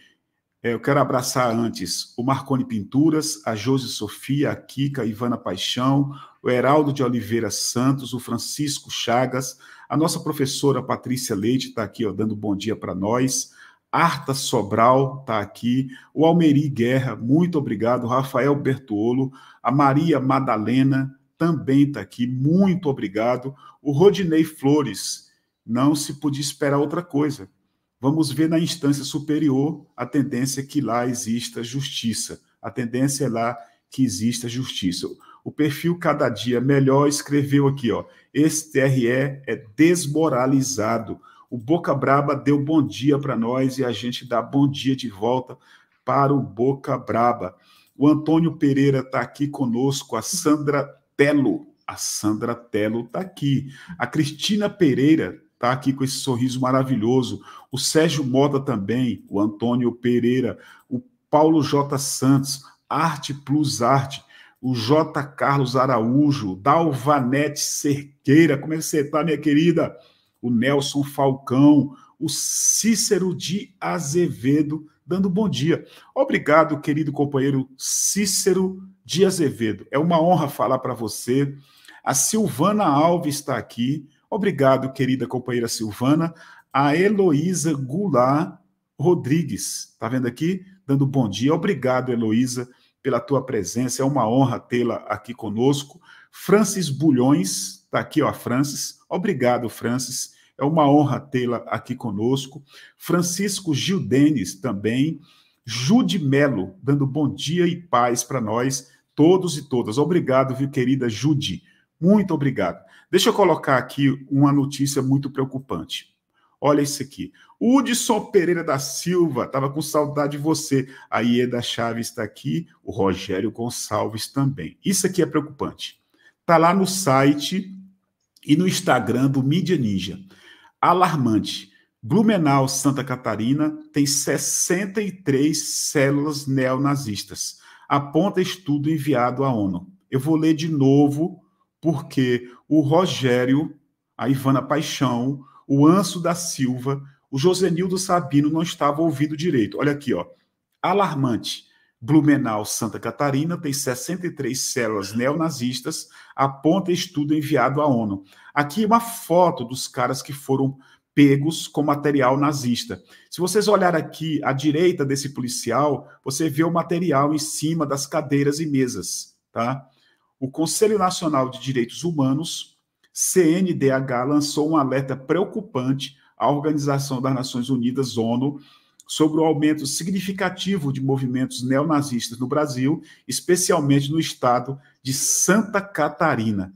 é, eu quero abraçar antes o Marconi Pinturas, a Josi Sofia, a Kika, a Ivana Paixão, o Heraldo de Oliveira Santos, o Francisco Chagas, a nossa professora Patrícia Leite está aqui ó, dando bom dia para nós, Arta Sobral está aqui, o Almeri Guerra, muito obrigado, Rafael Bertolo. a Maria Madalena, também está aqui. Muito obrigado. O Rodinei Flores, não se podia esperar outra coisa. Vamos ver na instância superior a tendência que lá exista justiça. A tendência é lá que exista justiça. O perfil cada dia melhor escreveu aqui, ó. Esse TRE é desmoralizado. O Boca Braba deu bom dia para nós e a gente dá bom dia de volta para o Boca Braba. O Antônio Pereira está aqui conosco, a Sandra Telo. A Sandra Telo está aqui. A Cristina Pereira está aqui com esse sorriso maravilhoso. O Sérgio Moda também. O Antônio Pereira. O Paulo J. Santos. Arte Plus Arte. O J. Carlos Araújo. Dalvanete Cerqueira. Como é que você está, minha querida? O Nelson Falcão. O Cícero de Azevedo dando bom dia. Obrigado, querido companheiro Cícero de Azevedo. É uma honra falar para você. A Silvana Alves está aqui. Obrigado, querida companheira Silvana. A Heloísa Goulart Rodrigues, está vendo aqui? Dando bom dia. Obrigado, Heloísa, pela tua presença. É uma honra tê-la aqui conosco. Francis Bulhões, está aqui, ó, Francis. Obrigado, Francis. É uma honra tê-la aqui conosco. Francisco Gildenes também. Jude Melo, dando bom dia e paz para nós todos e todas. Obrigado, viu, querida Judy. Muito obrigado. Deixa eu colocar aqui uma notícia muito preocupante. Olha isso aqui. Hudson Pereira da Silva, estava com saudade de você. A Ieda Chaves está aqui, o Rogério Gonçalves também. Isso aqui é preocupante. Está lá no site e no Instagram do Mídia Ninja. Alarmante. Blumenau, Santa Catarina, tem 63 células neonazistas aponta estudo enviado à ONU. Eu vou ler de novo, porque o Rogério, a Ivana Paixão, o Anso da Silva, o Josenildo Sabino não estava ouvindo direito. Olha aqui, ó. Alarmante. Blumenau, Santa Catarina, tem 63 células neonazistas, aponta estudo enviado à ONU. Aqui uma foto dos caras que foram pegos com material nazista. Se vocês olharem aqui à direita desse policial, você vê o material em cima das cadeiras e mesas, tá? O Conselho Nacional de Direitos Humanos, CNDH, lançou um alerta preocupante à Organização das Nações Unidas, ONU, sobre o aumento significativo de movimentos neonazistas no Brasil, especialmente no estado de Santa Catarina.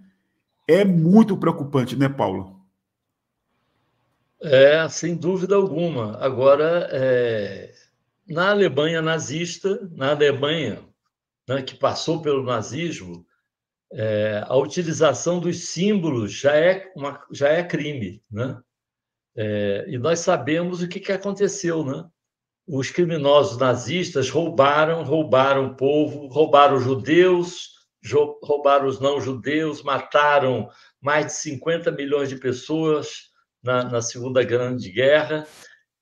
É muito preocupante, né, Paulo? É, sem dúvida alguma. Agora, é, na Alemanha nazista, na Alemanha né, que passou pelo nazismo, é, a utilização dos símbolos já é, uma, já é crime. Né? É, e nós sabemos o que, que aconteceu. Né? Os criminosos nazistas roubaram, roubaram o povo, roubaram os judeus, roubaram os não-judeus, mataram mais de 50 milhões de pessoas, na, na Segunda Grande Guerra,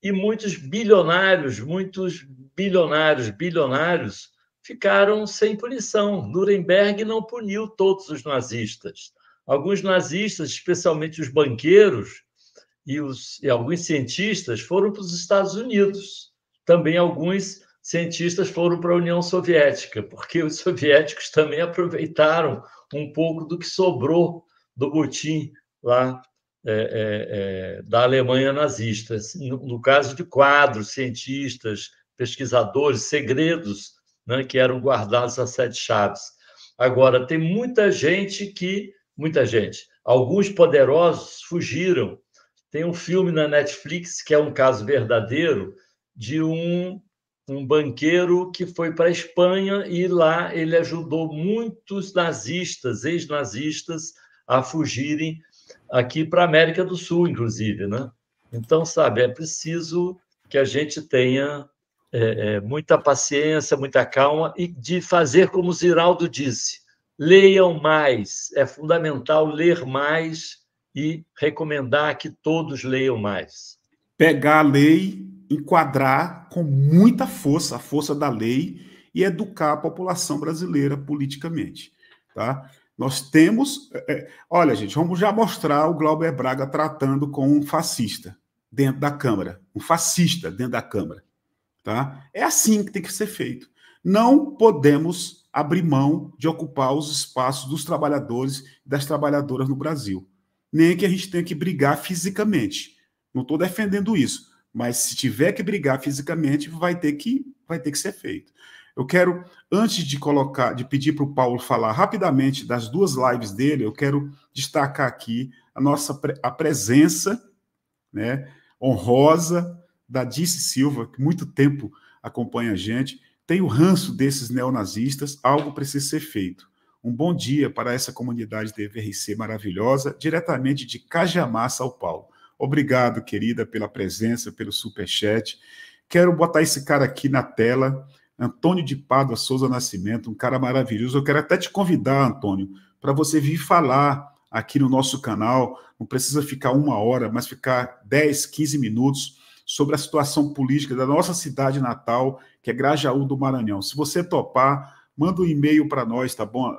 e muitos bilionários, muitos bilionários, bilionários ficaram sem punição. Nuremberg não puniu todos os nazistas. Alguns nazistas, especialmente os banqueiros e, os, e alguns cientistas, foram para os Estados Unidos. Também alguns cientistas foram para a União Soviética, porque os soviéticos também aproveitaram um pouco do que sobrou do Putin lá é, é, é, da Alemanha nazista. Assim, no, no, caso de quadros, cientistas, pesquisadores, segredos né, que eram guardados a sete chaves. Agora, tem muita gente que. Muita gente. Alguns poderosos fugiram. Tem um filme na Netflix que é um caso verdadeiro de um um banqueiro que foi para a Espanha e lá ele ajudou muitos nazistas, ex-nazistas, a fugirem aqui para a América do Sul, inclusive, né? Então, sabe, é preciso que a gente tenha é, é, muita paciência, muita calma e de fazer como o Ziraldo disse, leiam mais, é fundamental ler mais e recomendar que todos leiam mais. Pegar a lei, enquadrar com muita força, a força da lei, e educar a população brasileira politicamente. Tá? Nós temos. É, é, olha, gente, vamos já mostrar o Glauber Braga tratando com um fascista dentro da Câmara. Um fascista dentro da Câmara. Tá? É assim que tem que ser feito. Não podemos abrir mão de ocupar os espaços dos trabalhadores e das trabalhadoras no Brasil. Nem que a gente tenha que brigar fisicamente. Não estou defendendo isso. Mas se tiver que brigar fisicamente, vai ter que, vai ter que ser feito. Eu quero, antes de colocar, de pedir para o Paulo falar rapidamente das duas lives dele, eu quero destacar aqui a nossa a presença, né, honrosa da Dice Silva, que muito tempo acompanha a gente. Tem o ranço desses neonazistas, algo precisa ser feito. Um bom dia para essa comunidade TVRC maravilhosa, diretamente de Cajamar, São Paulo. Obrigado, querida, pela presença, pelo superchat. Quero botar esse cara aqui na tela Antônio de Pádua Souza Nascimento, um cara maravilhoso. Eu quero até te convidar, Antônio, para você vir falar aqui no nosso canal. Não precisa ficar uma hora, mas ficar 10, 15 minutos sobre a situação política da nossa cidade natal, que é Grajaú do Maranhão. Se você topar, manda um e-mail para nós, tá bom?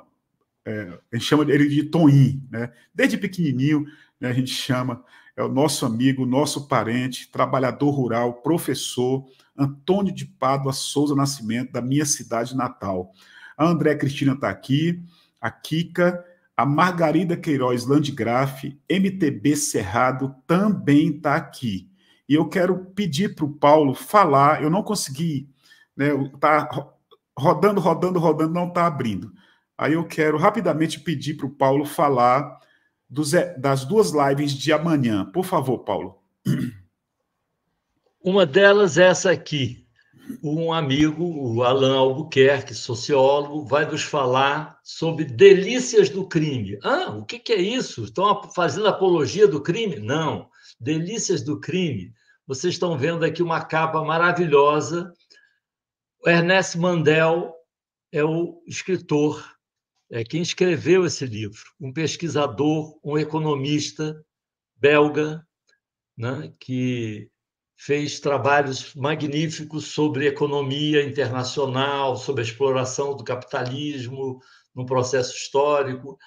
É, a gente chama ele de Toim, né? Desde pequenininho, né, a gente chama é o nosso amigo, nosso parente, trabalhador rural, professor, Antônio de Pádua Souza Nascimento, da minha cidade natal. A André Cristina está aqui, a Kika, a Margarida Queiroz Landgraf, MTB Cerrado também está aqui. E eu quero pedir para o Paulo falar, eu não consegui, né, tá rodando, rodando, rodando, não está abrindo. Aí eu quero rapidamente pedir para o Paulo falar dos, das duas lives de amanhã. Por favor, Paulo. Uma delas é essa aqui. Um amigo, o Alain Albuquerque, sociólogo, vai nos falar sobre delícias do crime. Ah, o que, que é isso? Estão fazendo apologia do crime? Não. Delícias do crime. Vocês estão vendo aqui uma capa maravilhosa. O Ernest Mandel é o escritor é, quem escreveu esse livro, um pesquisador, um economista belga, né, que fez trabalhos magníficos sobre economia internacional, sobre a exploração do capitalismo no processo histórico,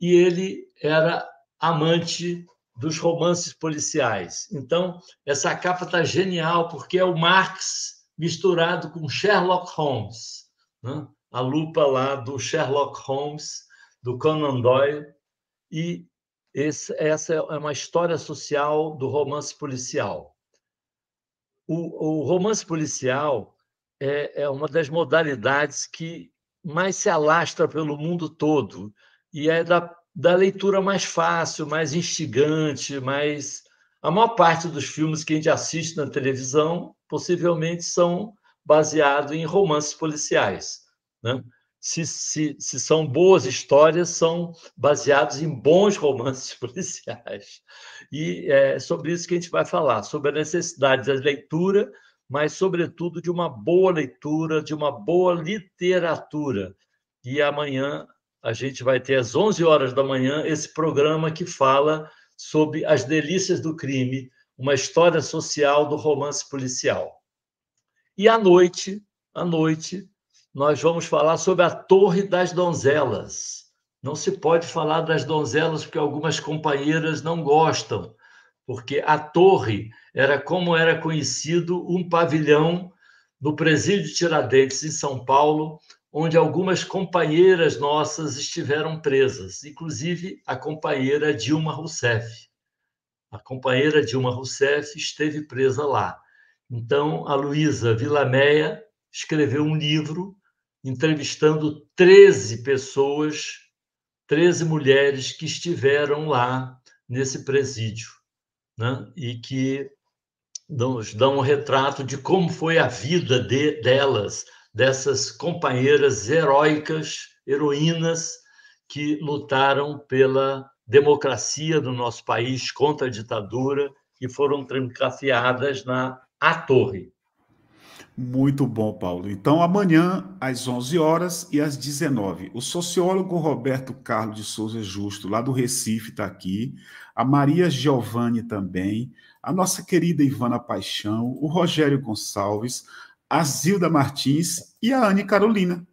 e ele era amante dos romances policiais. Então, essa capa está genial, porque é o Marx misturado com Sherlock Holmes. Né? a lupa lá do Sherlock Holmes, do Conan Doyle, e esse, essa é uma história social do romance policial. O, o romance policial é, é uma das modalidades que mais se alastra pelo mundo todo e é da, da leitura mais fácil, mais instigante, mais a maior parte dos filmes que a gente assiste na televisão possivelmente são baseados em romances policiais. Né? Se, se, se, são boas histórias, são baseados em bons romances policiais. E é sobre isso que a gente vai falar, sobre a necessidade da leitura, mas, sobretudo, de uma boa leitura, de uma boa literatura. E amanhã a gente vai ter, às 11 horas da manhã, esse programa que fala sobre as delícias do crime, uma história social do romance policial. E à noite, à noite, nós vamos falar sobre a Torre das Donzelas. Não se pode falar das donzelas porque algumas companheiras não gostam, porque a torre era como era conhecido um pavilhão no presídio Tiradentes em São Paulo, onde algumas companheiras nossas estiveram presas, inclusive a companheira Dilma Rousseff. A companheira Dilma Rousseff esteve presa lá. Então, a Luísa Vilameia escreveu um livro entrevistando 13 pessoas, 13 mulheres que estiveram lá nesse presídio, né? e que nos dão um retrato de como foi a vida de, delas, dessas companheiras heróicas, heroínas, que lutaram pela democracia do nosso país contra a ditadura e foram trancafiadas na A Torre. Muito bom, Paulo. Então, amanhã, às 11 horas e às 19, o sociólogo Roberto Carlos de Souza Justo, lá do Recife, está aqui. A Maria Giovanni também. A nossa querida Ivana Paixão. O Rogério Gonçalves. A Zilda Martins e a Anne Carolina,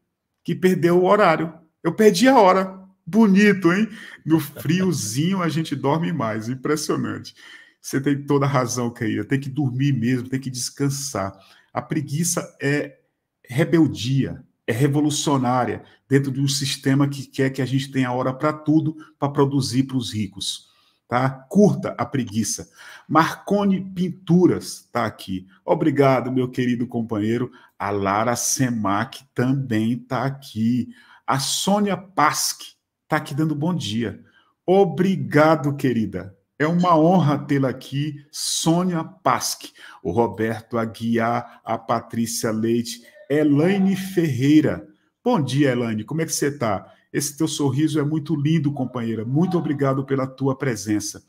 que perdeu o horário. Eu perdi a hora. Bonito, hein? No friozinho a gente dorme mais. Impressionante. Você tem toda a razão, querida. Tem que dormir mesmo, tem que descansar. A preguiça é rebeldia, é revolucionária dentro de um sistema que quer que a gente tenha hora para tudo para produzir para os ricos. Tá? Curta a preguiça. Marconi Pinturas está aqui. Obrigado, meu querido companheiro. A Lara Semac também está aqui. A Sônia Pasque está aqui dando bom dia. Obrigado, querida. É uma honra tê-la aqui, Sônia Pasque, o Roberto Aguiar, a Patrícia Leite, Elaine Ferreira. Bom dia, Elaine, como é que você está? Esse teu sorriso é muito lindo, companheira. Muito obrigado pela tua presença.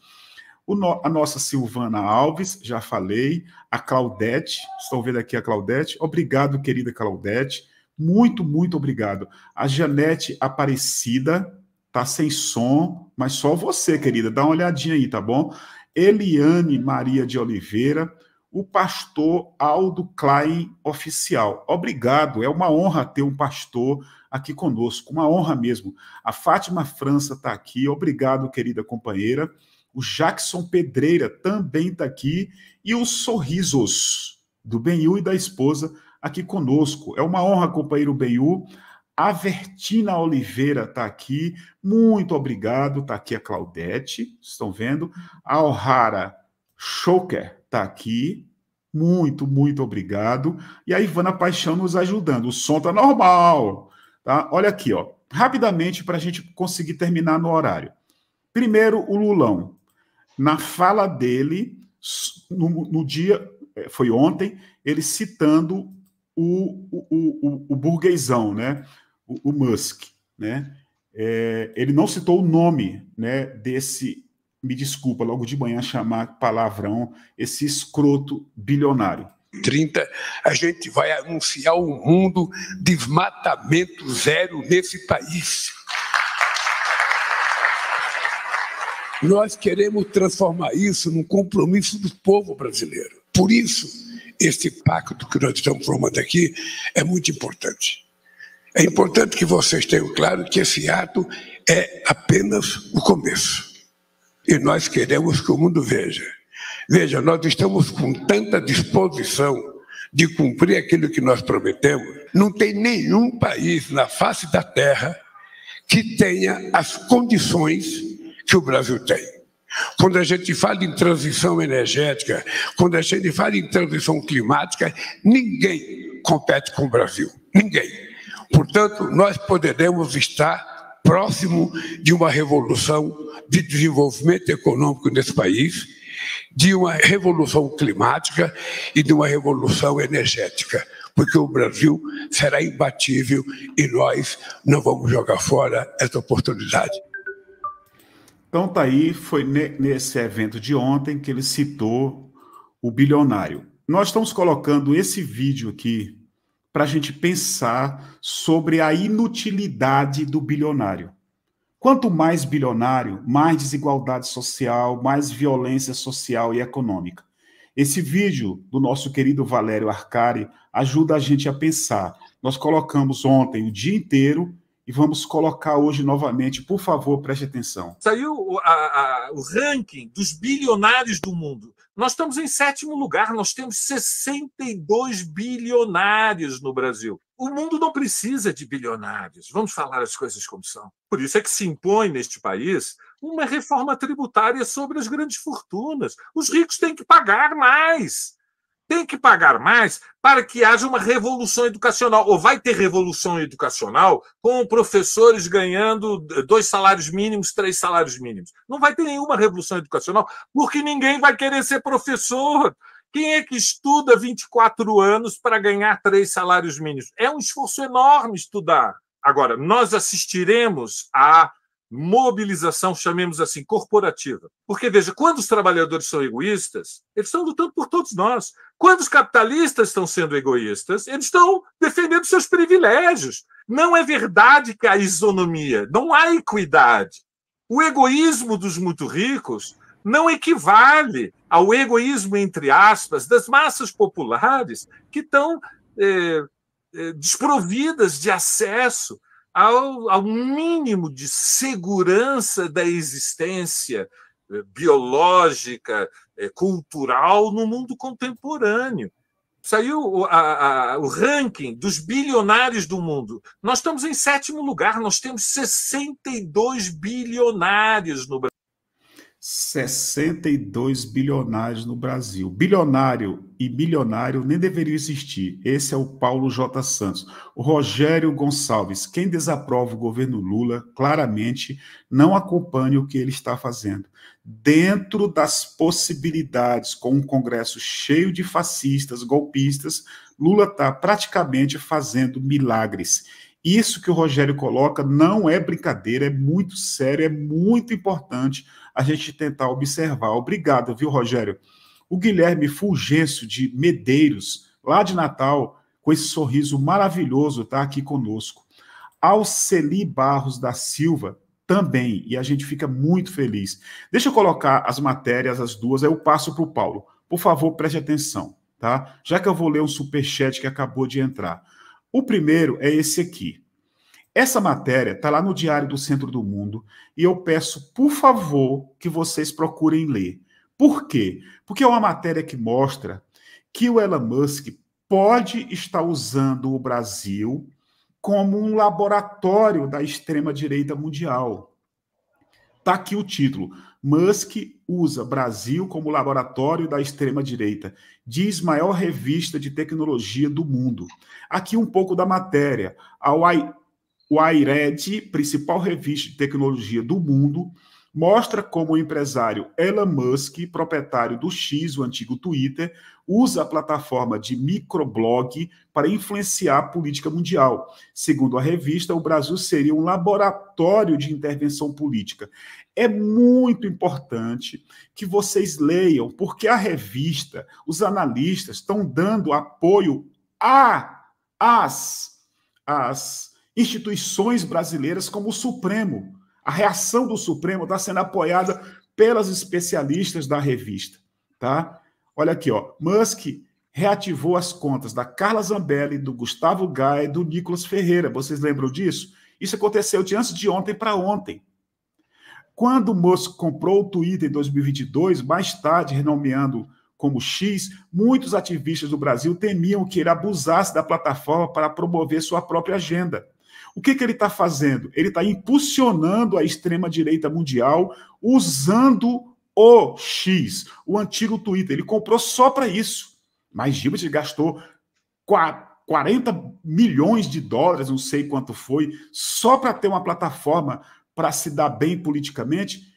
No, a nossa Silvana Alves, já falei. A Claudete, estou vendo aqui a Claudete. Obrigado, querida Claudete. Muito, muito obrigado. A Janete Aparecida, Tá sem som, mas só você, querida. Dá uma olhadinha aí, tá bom? Eliane Maria de Oliveira, o pastor Aldo Klein Oficial. Obrigado, é uma honra ter um pastor aqui conosco, uma honra mesmo. A Fátima França está aqui, obrigado, querida companheira. O Jackson Pedreira também está aqui. E os sorrisos do Benhu e da esposa aqui conosco. É uma honra, companheiro Benhu. A Vertina Oliveira está aqui, muito obrigado. Está aqui a Claudete, estão vendo? A O'Hara Schoker está aqui, muito, muito obrigado. E a Ivana Paixão nos ajudando. O som está normal, tá? Olha aqui, ó. Rapidamente, para a gente conseguir terminar no horário. Primeiro, o Lulão. Na fala dele, no, no dia, é, foi ontem, ele citando o, o, o, o burguesão, né? o, o Musk, né? É, ele não citou o nome, né, desse, me desculpa, logo de manhã chamar palavrão, esse escroto bilionário. 30, a gente vai anunciar um mundo desmatamento zero nesse país. Nós queremos transformar isso num compromisso do povo brasileiro. Por isso, esse pacto que nós estamos formando aqui é muito importante. É importante que vocês tenham claro que esse ato é apenas o começo. E nós queremos que o mundo veja. Veja, nós estamos com tanta disposição de cumprir aquilo que nós prometemos. Não tem nenhum país na face da Terra que tenha as condições que o Brasil tem. Quando a gente fala em transição energética, quando a gente fala em transição climática, ninguém compete com o Brasil. Ninguém. Portanto, nós poderemos estar próximo de uma revolução de desenvolvimento econômico nesse país, de uma revolução climática e de uma revolução energética, porque o Brasil será imbatível e nós não vamos jogar fora essa oportunidade. Então tá aí, foi nesse evento de ontem que ele citou o bilionário. Nós estamos colocando esse vídeo aqui para a gente pensar sobre a inutilidade do bilionário. Quanto mais bilionário, mais desigualdade social, mais violência social e econômica. Esse vídeo do nosso querido Valério Arcari ajuda a gente a pensar. Nós colocamos ontem o dia inteiro e vamos colocar hoje novamente. Por favor, preste atenção. Saiu a, a, o ranking dos bilionários do mundo. Nós estamos em sétimo lugar, nós temos 62 bilionários no Brasil. O mundo não precisa de bilionários, vamos falar as coisas como são. Por isso é que se impõe neste país uma reforma tributária sobre as grandes fortunas. Os ricos têm que pagar mais tem que pagar mais para que haja uma revolução educacional. Ou vai ter revolução educacional com professores ganhando dois salários mínimos, três salários mínimos. Não vai ter nenhuma revolução educacional, porque ninguém vai querer ser professor. Quem é que estuda 24 anos para ganhar três salários mínimos? É um esforço enorme estudar. Agora, nós assistiremos a mobilização, chamemos assim, corporativa. Porque, veja, quando os trabalhadores são egoístas, eles estão lutando por todos nós. Quando os capitalistas estão sendo egoístas, eles estão defendendo seus privilégios. Não é verdade que há isonomia, não há equidade. O egoísmo dos muito ricos não equivale ao egoísmo, entre aspas, das massas populares que estão. É, desprovidas de acesso ao, ao mínimo de segurança da existência eh, biológica, eh, cultural no mundo contemporâneo. Saiu a, a, o ranking dos bilionários do mundo. Nós estamos em sétimo lugar, nós temos 62 bilionários no Brasil. 62 bilionários no Brasil. Bilionário e milionário nem deveria existir. Esse é o Paulo J. Santos. O Rogério Gonçalves, quem desaprova o governo Lula, claramente não acompanha o que ele está fazendo. Dentro das possibilidades, com um Congresso cheio de fascistas, golpistas, Lula está praticamente fazendo milagres isso que o Rogério coloca não é brincadeira, é muito sério, é muito importante a gente tentar observar. Obrigado, viu, Rogério? O Guilherme Fulgêncio de Medeiros, lá de Natal, com esse sorriso maravilhoso, está aqui conosco. Alceli Barros da Silva também, e a gente fica muito feliz. Deixa eu colocar as matérias, as duas, aí eu passo para o Paulo. Por favor, preste atenção, tá? Já que eu vou ler um superchat que acabou de entrar. O primeiro é esse aqui. Essa matéria está lá no Diário do Centro do Mundo e eu peço, por favor, que vocês procurem ler. Por quê? Porque é uma matéria que mostra que o Elon Musk pode estar usando o Brasil como um laboratório da extrema-direita mundial. Está aqui o título. Musk usa Brasil como laboratório da extrema-direita. Diz maior revista de tecnologia do mundo. Aqui um pouco da matéria. A Wired, principal revista de tecnologia do mundo, mostra como o empresário Elon Musk, proprietário do X, o antigo Twitter, usa a plataforma de microblog para influenciar a política mundial. Segundo a revista, o Brasil seria um laboratório de intervenção política. É muito importante que vocês leiam, porque a revista, os analistas estão dando apoio a as as instituições brasileiras como o Supremo a reação do Supremo está sendo apoiada pelas especialistas da revista, tá? Olha aqui, ó. Musk reativou as contas da Carla Zambelli, do Gustavo Gai, do Nicolas Ferreira. Vocês lembram disso? Isso aconteceu de antes de ontem para ontem. Quando Musk comprou o Twitter em 2022, mais tarde renomeando como X, muitos ativistas do Brasil temiam que ele abusasse da plataforma para promover sua própria agenda. O que, que ele está fazendo? Ele está impulsionando a extrema-direita mundial usando o X, o antigo Twitter. Ele comprou só para isso. Mas Gilbert gastou 40 milhões de dólares, não sei quanto foi, só para ter uma plataforma para se dar bem politicamente,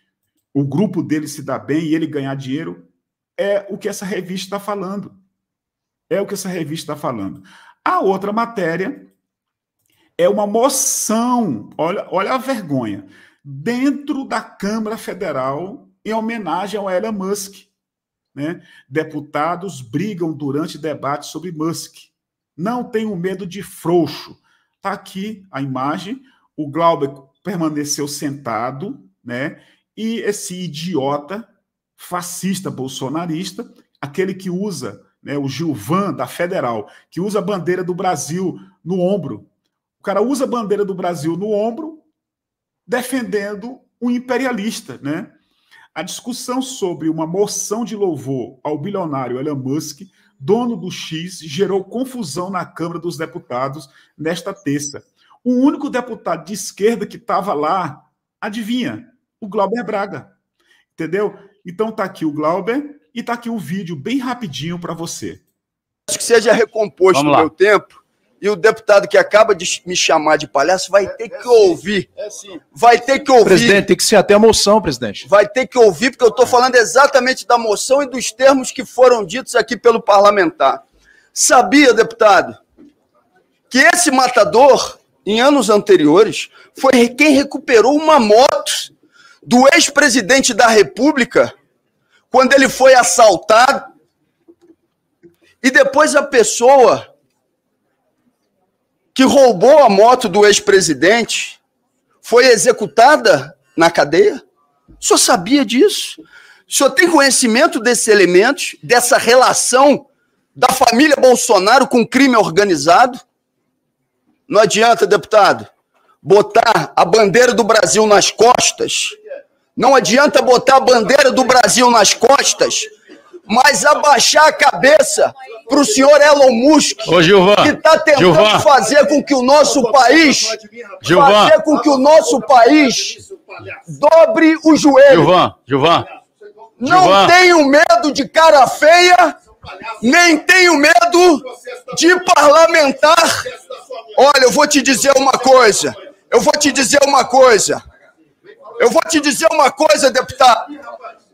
o grupo dele se dar bem e ele ganhar dinheiro. É o que essa revista está falando. É o que essa revista está falando. A outra matéria é uma moção, olha, olha a vergonha, dentro da Câmara Federal em homenagem ao Elon Musk. Né? Deputados brigam durante debate sobre Musk. Não tenho medo de frouxo. Está aqui a imagem. O Glauber permaneceu sentado, né? E esse idiota fascista bolsonarista, aquele que usa, né, o Gilvan da Federal, que usa a bandeira do Brasil no ombro, o cara usa a bandeira do Brasil no ombro, defendendo um imperialista, né? A discussão sobre uma moção de louvor ao bilionário Elon Musk, dono do X, gerou confusão na Câmara dos Deputados nesta terça. O único deputado de esquerda que estava lá, adivinha? O Glauber Braga. Entendeu? Então tá aqui o Glauber e tá aqui o um vídeo bem rapidinho para você. Acho que seja recomposto o meu tempo e o deputado que acaba de me chamar de palhaço vai ter que ouvir. É vai ter que ouvir. Presidente, tem que ser até a moção, presidente. Vai ter que ouvir, porque eu estou falando exatamente da moção e dos termos que foram ditos aqui pelo parlamentar. Sabia, deputado, que esse matador, em anos anteriores, foi quem recuperou uma moto do ex-presidente da República quando ele foi assaltado. E depois a pessoa que roubou a moto do ex-presidente, foi executada na cadeia? O senhor sabia disso? O senhor tem conhecimento desses elementos, dessa relação da família Bolsonaro com crime organizado? Não adianta, deputado, botar a bandeira do Brasil nas costas. Não adianta botar a bandeira do Brasil nas costas mas abaixar a cabeça para o senhor Elon Musk, Ô, Gilvan, que está tentando Gilvan. fazer com que o nosso país, Gilvan. fazer com que o nosso país dobre o joelho. Gilvan, Gilvan. Não Gilvan. tenho medo de cara feia, nem tenho medo de parlamentar. Olha, eu vou te dizer uma coisa. Eu vou te dizer uma coisa. Eu vou te dizer uma coisa, deputado.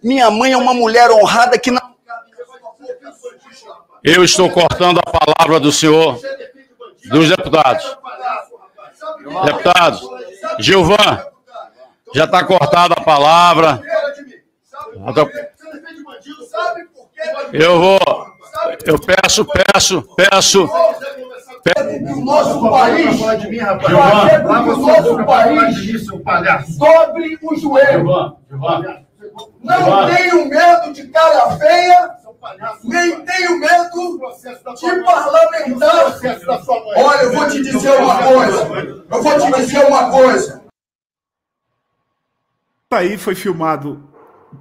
Minha mãe é uma mulher honrada que não eu estou cortando a palavra do senhor, dos deputados. Deputados, Gilvan, já está cortada a palavra. Eu vou, eu peço, peço, peço. O nosso país, Gilvan, o nosso país sobre o joelho. Não tenho medo de cara feia nem tenho medo de parlamentar. Olha, eu vou te dizer uma coisa. Eu vou te dizer uma coisa. Tá aí foi filmado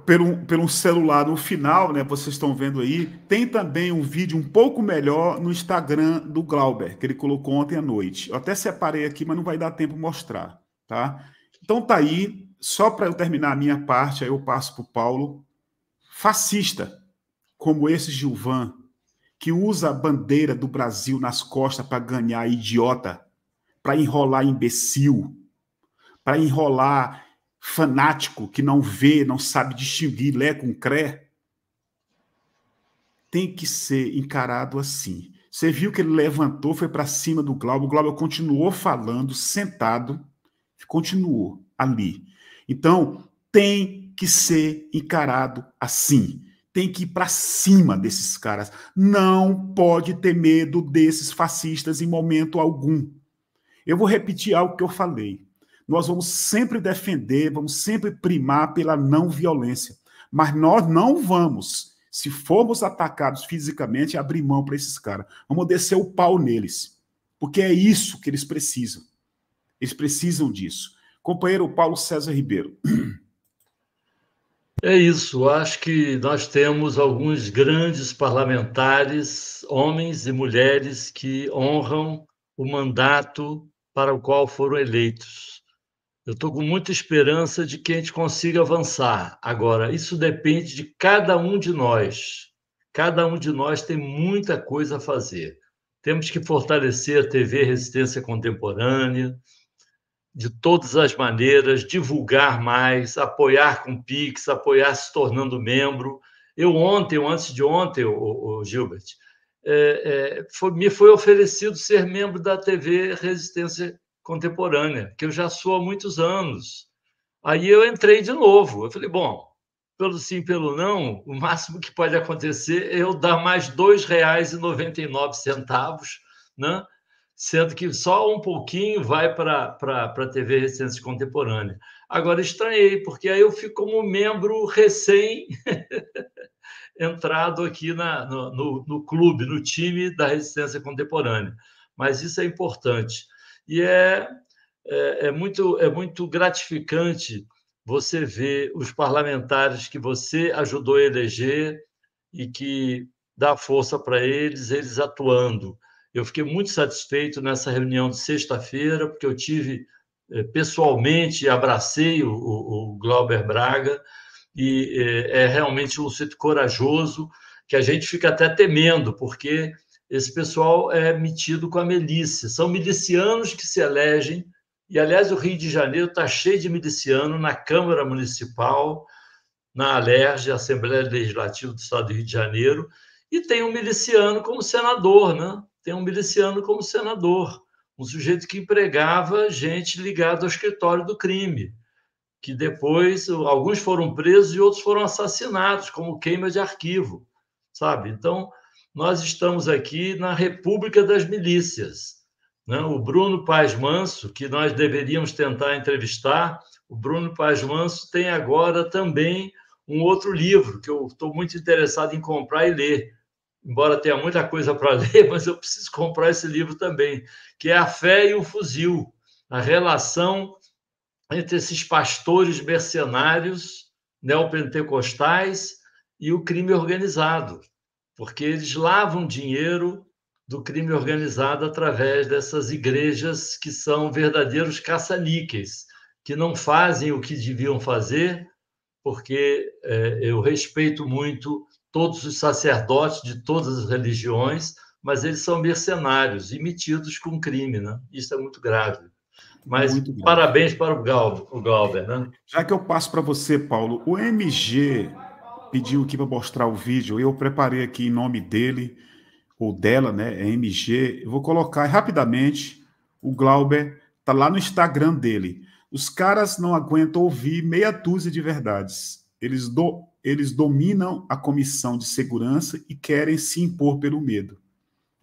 pelo, pelo celular no final, né? Vocês estão vendo aí. Tem também um vídeo um pouco melhor no Instagram do Glauber, que ele colocou ontem à noite. Eu até separei aqui, mas não vai dar tempo mostrar, tá? Então tá aí, só para eu terminar a minha parte, aí eu passo para o Paulo. Fascista como esse Gilvan, que usa a bandeira do Brasil nas costas para ganhar idiota, para enrolar imbecil, para enrolar fanático que não vê, não sabe distinguir lé com cré, tem que ser encarado assim. Você viu que ele levantou, foi para cima do Glauber, o Glauber continuou falando, sentado, continuou ali. Então, tem que ser encarado assim tem que ir para cima desses caras. Não pode ter medo desses fascistas em momento algum. Eu vou repetir algo que eu falei. Nós vamos sempre defender, vamos sempre primar pela não violência, mas nós não vamos, se formos atacados fisicamente, abrir mão para esses caras. Vamos descer o pau neles, porque é isso que eles precisam. Eles precisam disso. Companheiro Paulo César Ribeiro. É isso. Acho que nós temos alguns grandes parlamentares, homens e mulheres, que honram o mandato para o qual foram eleitos. Eu estou com muita esperança de que a gente consiga avançar. Agora, isso depende de cada um de nós. Cada um de nós tem muita coisa a fazer. Temos que fortalecer a TV Resistência Contemporânea, de todas as maneiras, divulgar mais, apoiar com Pix, apoiar se tornando membro. Eu ontem, ou antes de ontem, o, o Gilbert, é, é, foi, me foi oferecido ser membro da TV Resistência Contemporânea, que eu já sou há muitos anos. Aí eu entrei de novo. Eu falei, bom, pelo sim, pelo não, o máximo que pode acontecer é eu dar mais R$ 2,99, né? sendo que só um pouquinho vai para a TV Resistência Contemporânea. Agora estranhei, porque aí eu fico como membro recém entrado aqui na, no, no, no, clube, no time da Resistência Contemporânea. Mas isso é importante. E é, é, é, muito, é muito gratificante você ver os parlamentares que você ajudou a eleger e que dá força para eles, eles atuando. Eu fiquei muito satisfeito nessa reunião de sexta-feira, porque eu tive eh, pessoalmente, abracei o, o, o Glauber Braga, e é, é realmente um sujeito corajoso, que a gente fica até temendo, porque esse pessoal é metido com a milícia. São milicianos que se elegem, e aliás, o Rio de Janeiro está cheio de miliciano na Câmara Municipal, na Alerj, Assembleia Legislativa do Estado do Rio de Janeiro, e tem um miliciano como senador, né? tem um miliciano como senador, um sujeito que empregava gente ligada ao escritório do crime, que depois alguns foram presos e outros foram assassinados, como queima de arquivo, sabe? Então, nós estamos aqui na República das Milícias. Né? O Bruno Paz Manso, que nós deveríamos tentar entrevistar, o Bruno Paz Manso tem agora também um outro livro que eu estou muito interessado em comprar e ler, embora tenha muita coisa para ler, mas eu preciso comprar esse livro também, que é A Fé e o Fuzil, a relação entre esses pastores mercenários neopentecostais e o crime organizado, porque eles lavam dinheiro do crime organizado através dessas igrejas que são verdadeiros caça-níqueis, que não fazem o que deviam fazer, porque é, eu respeito muito todos os sacerdotes de todas as religiões, mas eles são mercenários e metidos com crime, né? Isso é muito grave. Mas muito parabéns para o, Gal, o Galber, né? Já que eu passo para você, Paulo, o MG pediu aqui para mostrar o vídeo, eu preparei aqui em nome dele ou dela, né? É MG. Eu vou colocar rapidamente. O Glauber tá lá no Instagram dele. Os caras não aguentam ouvir meia dúzia de verdades. Eles do eles dominam a comissão de segurança e querem se impor pelo medo.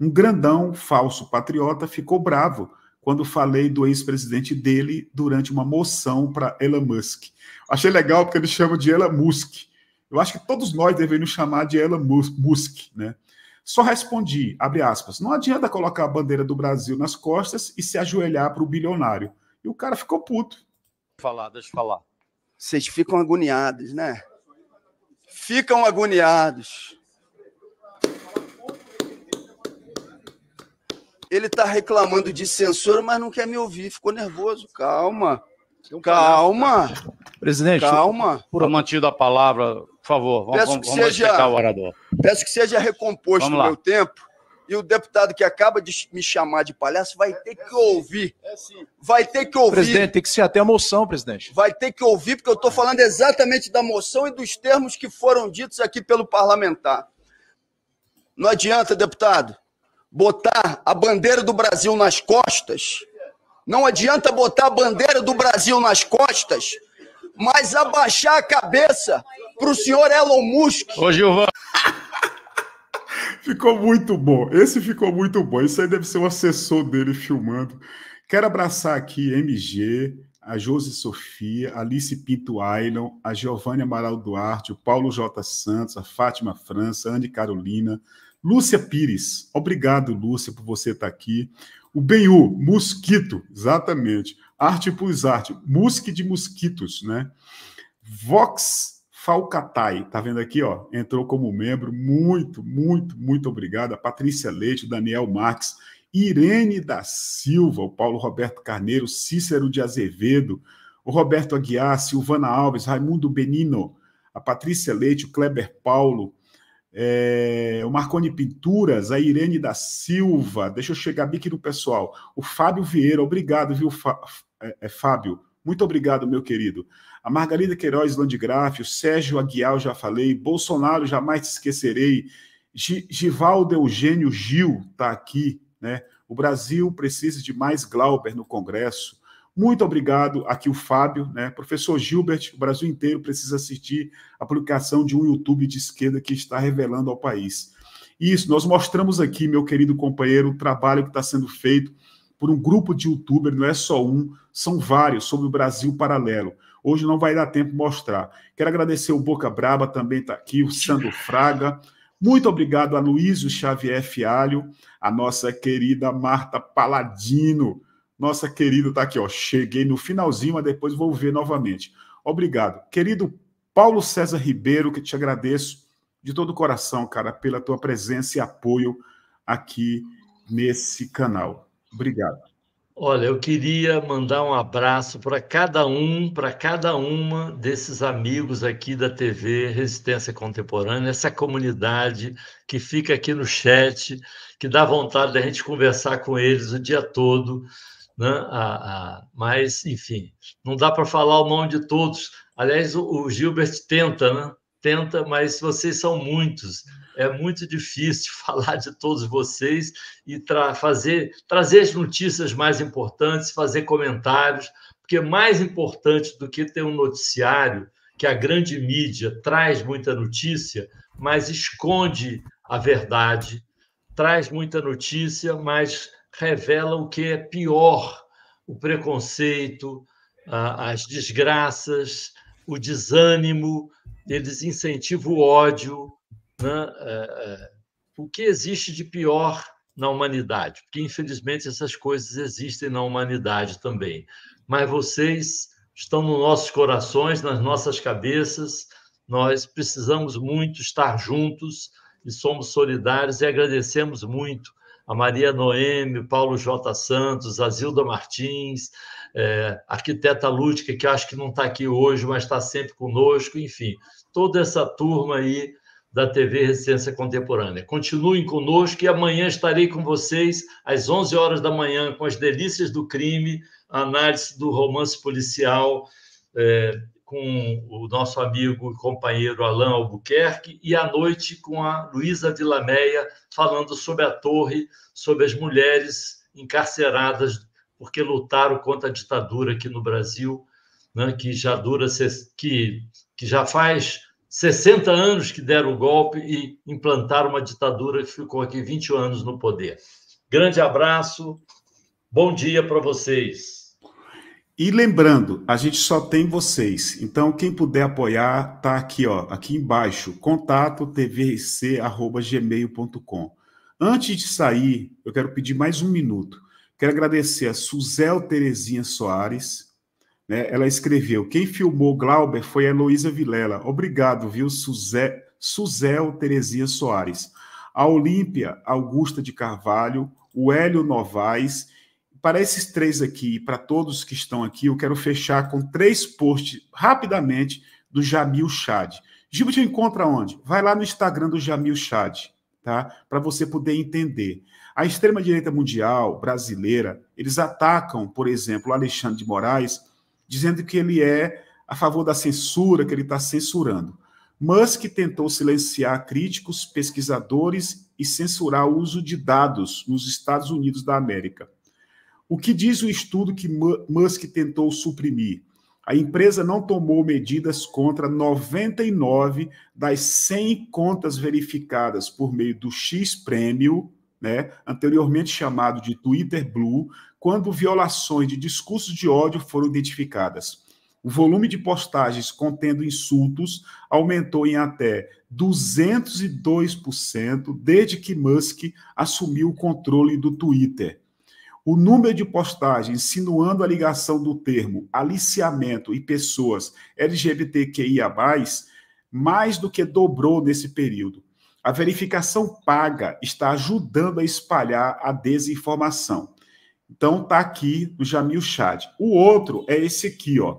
Um grandão, falso patriota, ficou bravo quando falei do ex-presidente dele durante uma moção para Elon Musk. Achei legal porque ele chama de Elon Musk. Eu acho que todos nós deveríamos chamar de Elon Musk, né? Só respondi, abre aspas, não adianta colocar a bandeira do Brasil nas costas e se ajoelhar para o bilionário. E o cara ficou puto. Falar, deixa eu falar. Vocês ficam agoniados, né? ficam agoniados. Ele está reclamando de censura, mas não quer me ouvir, ficou nervoso. Calma. Calma. Presidente, calma. Por mantido a palavra, por favor, vamos, peço que vamos seja, o orador. Peço que seja recomposto o meu tempo e o deputado que acaba de me chamar de palhaço vai ter que ouvir. Vai ter que ouvir. Presidente, tem que ser até a moção, presidente. Vai ter que ouvir, porque eu estou falando exatamente da moção e dos termos que foram ditos aqui pelo parlamentar. Não adianta, deputado, botar a bandeira do Brasil nas costas. Não adianta botar a bandeira do Brasil nas costas, mas abaixar a cabeça para o senhor Elon Musk. Ô, Gilvan. Ficou muito bom. Esse ficou muito bom. Isso aí deve ser o assessor dele filmando. Quero abraçar aqui MG, a Josi Sofia, a Alice Pinto Ailon, a Giovanni Amaral Duarte, o Paulo J. Santos, a Fátima França, a Anne Carolina, Lúcia Pires. Obrigado, Lúcia, por você estar aqui. O Benhu, mosquito, exatamente. Arte plus arte, musque de mosquitos, né? Vox Falcatai, tá vendo aqui, ó, entrou como membro, muito, muito, muito obrigado, a Patrícia Leite, Daniel Marques, Irene da Silva, o Paulo Roberto Carneiro, Cícero de Azevedo, o Roberto Aguiar, Silvana Alves, Raimundo Benino, a Patrícia Leite, o Kleber Paulo, é, o Marconi Pinturas, a Irene da Silva, deixa eu chegar aqui no pessoal, o Fábio Vieira, obrigado, viu, Fá, é, é, Fábio? Muito obrigado, meu querido a Margarida Queiroz Landgraf, o Sérgio Aguiar, já falei, Bolsonaro, jamais te esquecerei, G Givaldo Eugênio Gil está aqui, né? O Brasil precisa de mais Glauber no Congresso. Muito obrigado aqui o Fábio, né? Professor Gilbert, o Brasil inteiro precisa assistir a publicação de um YouTube de esquerda que está revelando ao país. Isso, nós mostramos aqui, meu querido companheiro, o trabalho que está sendo feito por um grupo de YouTubers, não é só um, são vários, sobre o Brasil Paralelo. Hoje não vai dar tempo de mostrar. Quero agradecer o Boca Braba, também está aqui, o Sandro Fraga. Muito obrigado a Luísio Xavier Fialho, a nossa querida Marta Paladino. Nossa querida está aqui, ó. Cheguei no finalzinho, mas depois vou ver novamente. Obrigado. Querido Paulo César Ribeiro, que te agradeço de todo o coração, cara, pela tua presença e apoio aqui nesse canal. Obrigado. Olha, eu queria mandar um abraço para cada um, para cada uma desses amigos aqui da TV Resistência Contemporânea, essa comunidade que fica aqui no chat, que dá vontade da gente conversar com eles o dia todo. Né? mas, enfim, não dá para falar o nome de todos. Aliás, o, o Gilbert tenta, né? tenta, mas vocês são muitos é muito difícil falar de todos vocês e tra fazer, trazer as notícias mais importantes, fazer comentários, porque mais importante do que ter um noticiário, que a grande mídia traz muita notícia, mas esconde a verdade, traz muita notícia, mas revela o que é pior: o preconceito, as desgraças, o desânimo, eles incentivam o ódio, né? É, é, o que existe de pior na humanidade, porque infelizmente essas coisas existem na humanidade também. Mas vocês estão nos nossos corações, nas nossas cabeças. Nós precisamos muito estar juntos e somos solidários e agradecemos muito a Maria Noemi, Paulo J. Santos, a Zilda Martins, é, a arquiteta Lúdica, que acho que não está aqui hoje, mas está sempre conosco, enfim, toda essa turma aí da TV Resistência Contemporânea. Continuem conosco e amanhã estarei com vocês às 11 horas da manhã com as delícias do crime, a análise do romance policial é, com o nosso amigo e companheiro Alain Albuquerque e à noite com a Luísa Villameia falando sobre a torre, sobre as mulheres encarceradas porque lutaram contra a ditadura aqui no Brasil, né, que já dura que que já faz 60 anos que deram o golpe e implantaram uma ditadura que ficou aqui 20 anos no poder. Grande abraço, bom dia para vocês. E lembrando, a gente só tem vocês. Então, quem puder apoiar, tá aqui, ó, aqui embaixo, contato tvrc@gmail.com. Antes de sair, eu quero pedir mais um minuto. Quero agradecer a Suzel Terezinha Soares, né? Ela escreveu: quem filmou Glauber foi a Heloísa Vilela. Obrigado, viu, Suzé, Suzel Terezinha Soares. A Olímpia Augusta de Carvalho, o Hélio Novaes. Para esses três aqui para todos que estão aqui, eu quero fechar com três posts rapidamente do Jamil Chad. Gilbo te encontra onde? Vai lá no Instagram do Jamil Chad, tá? Para você poder entender. A extrema-direita mundial brasileira, eles atacam, por exemplo, Alexandre de Moraes dizendo que ele é a favor da censura, que ele está censurando. Musk tentou silenciar críticos, pesquisadores e censurar o uso de dados nos Estados Unidos da América. O que diz o estudo que Musk tentou suprimir? A empresa não tomou medidas contra 99 das 100 contas verificadas por meio do X Prêmio né, anteriormente chamado de Twitter Blue, quando violações de discursos de ódio foram identificadas. O volume de postagens contendo insultos aumentou em até 202% desde que Musk assumiu o controle do Twitter. O número de postagens insinuando a ligação do termo aliciamento e pessoas LGBTQIA, mais do que dobrou nesse período. A verificação paga está ajudando a espalhar a desinformação. Então tá aqui no Jamil Chad. O outro é esse aqui, ó.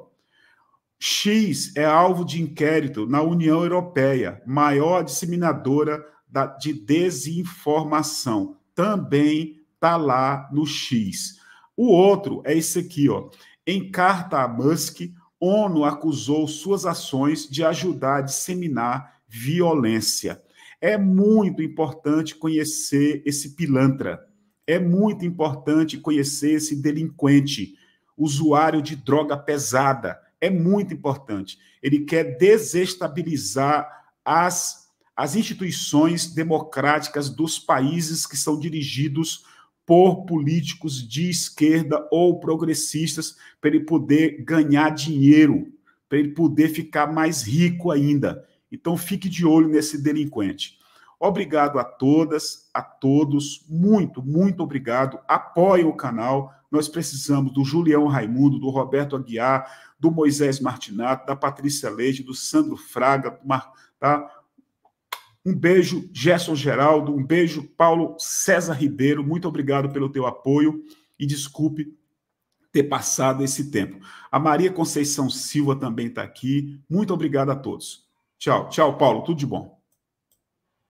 X é alvo de inquérito na União Europeia, maior disseminadora da, de desinformação. Também tá lá no X. O outro é esse aqui, ó. Em carta a Musk, ONU acusou suas ações de ajudar a disseminar violência. É muito importante conhecer esse pilantra. É muito importante conhecer esse delinquente, usuário de droga pesada. É muito importante. Ele quer desestabilizar as, as instituições democráticas dos países que são dirigidos por políticos de esquerda ou progressistas para ele poder ganhar dinheiro, para ele poder ficar mais rico ainda. Então fique de olho nesse delinquente. Obrigado a todas, a todos, muito, muito obrigado. Apoiem o canal. Nós precisamos do Julião Raimundo, do Roberto Aguiar, do Moisés Martinato, da Patrícia Leite, do Sandro Fraga, tá? Um beijo, Gerson Geraldo, um beijo, Paulo César Ribeiro. Muito obrigado pelo teu apoio e desculpe ter passado esse tempo. A Maria Conceição Silva também está aqui. Muito obrigado a todos. Tchau, tchau, Paulo. Tudo de bom.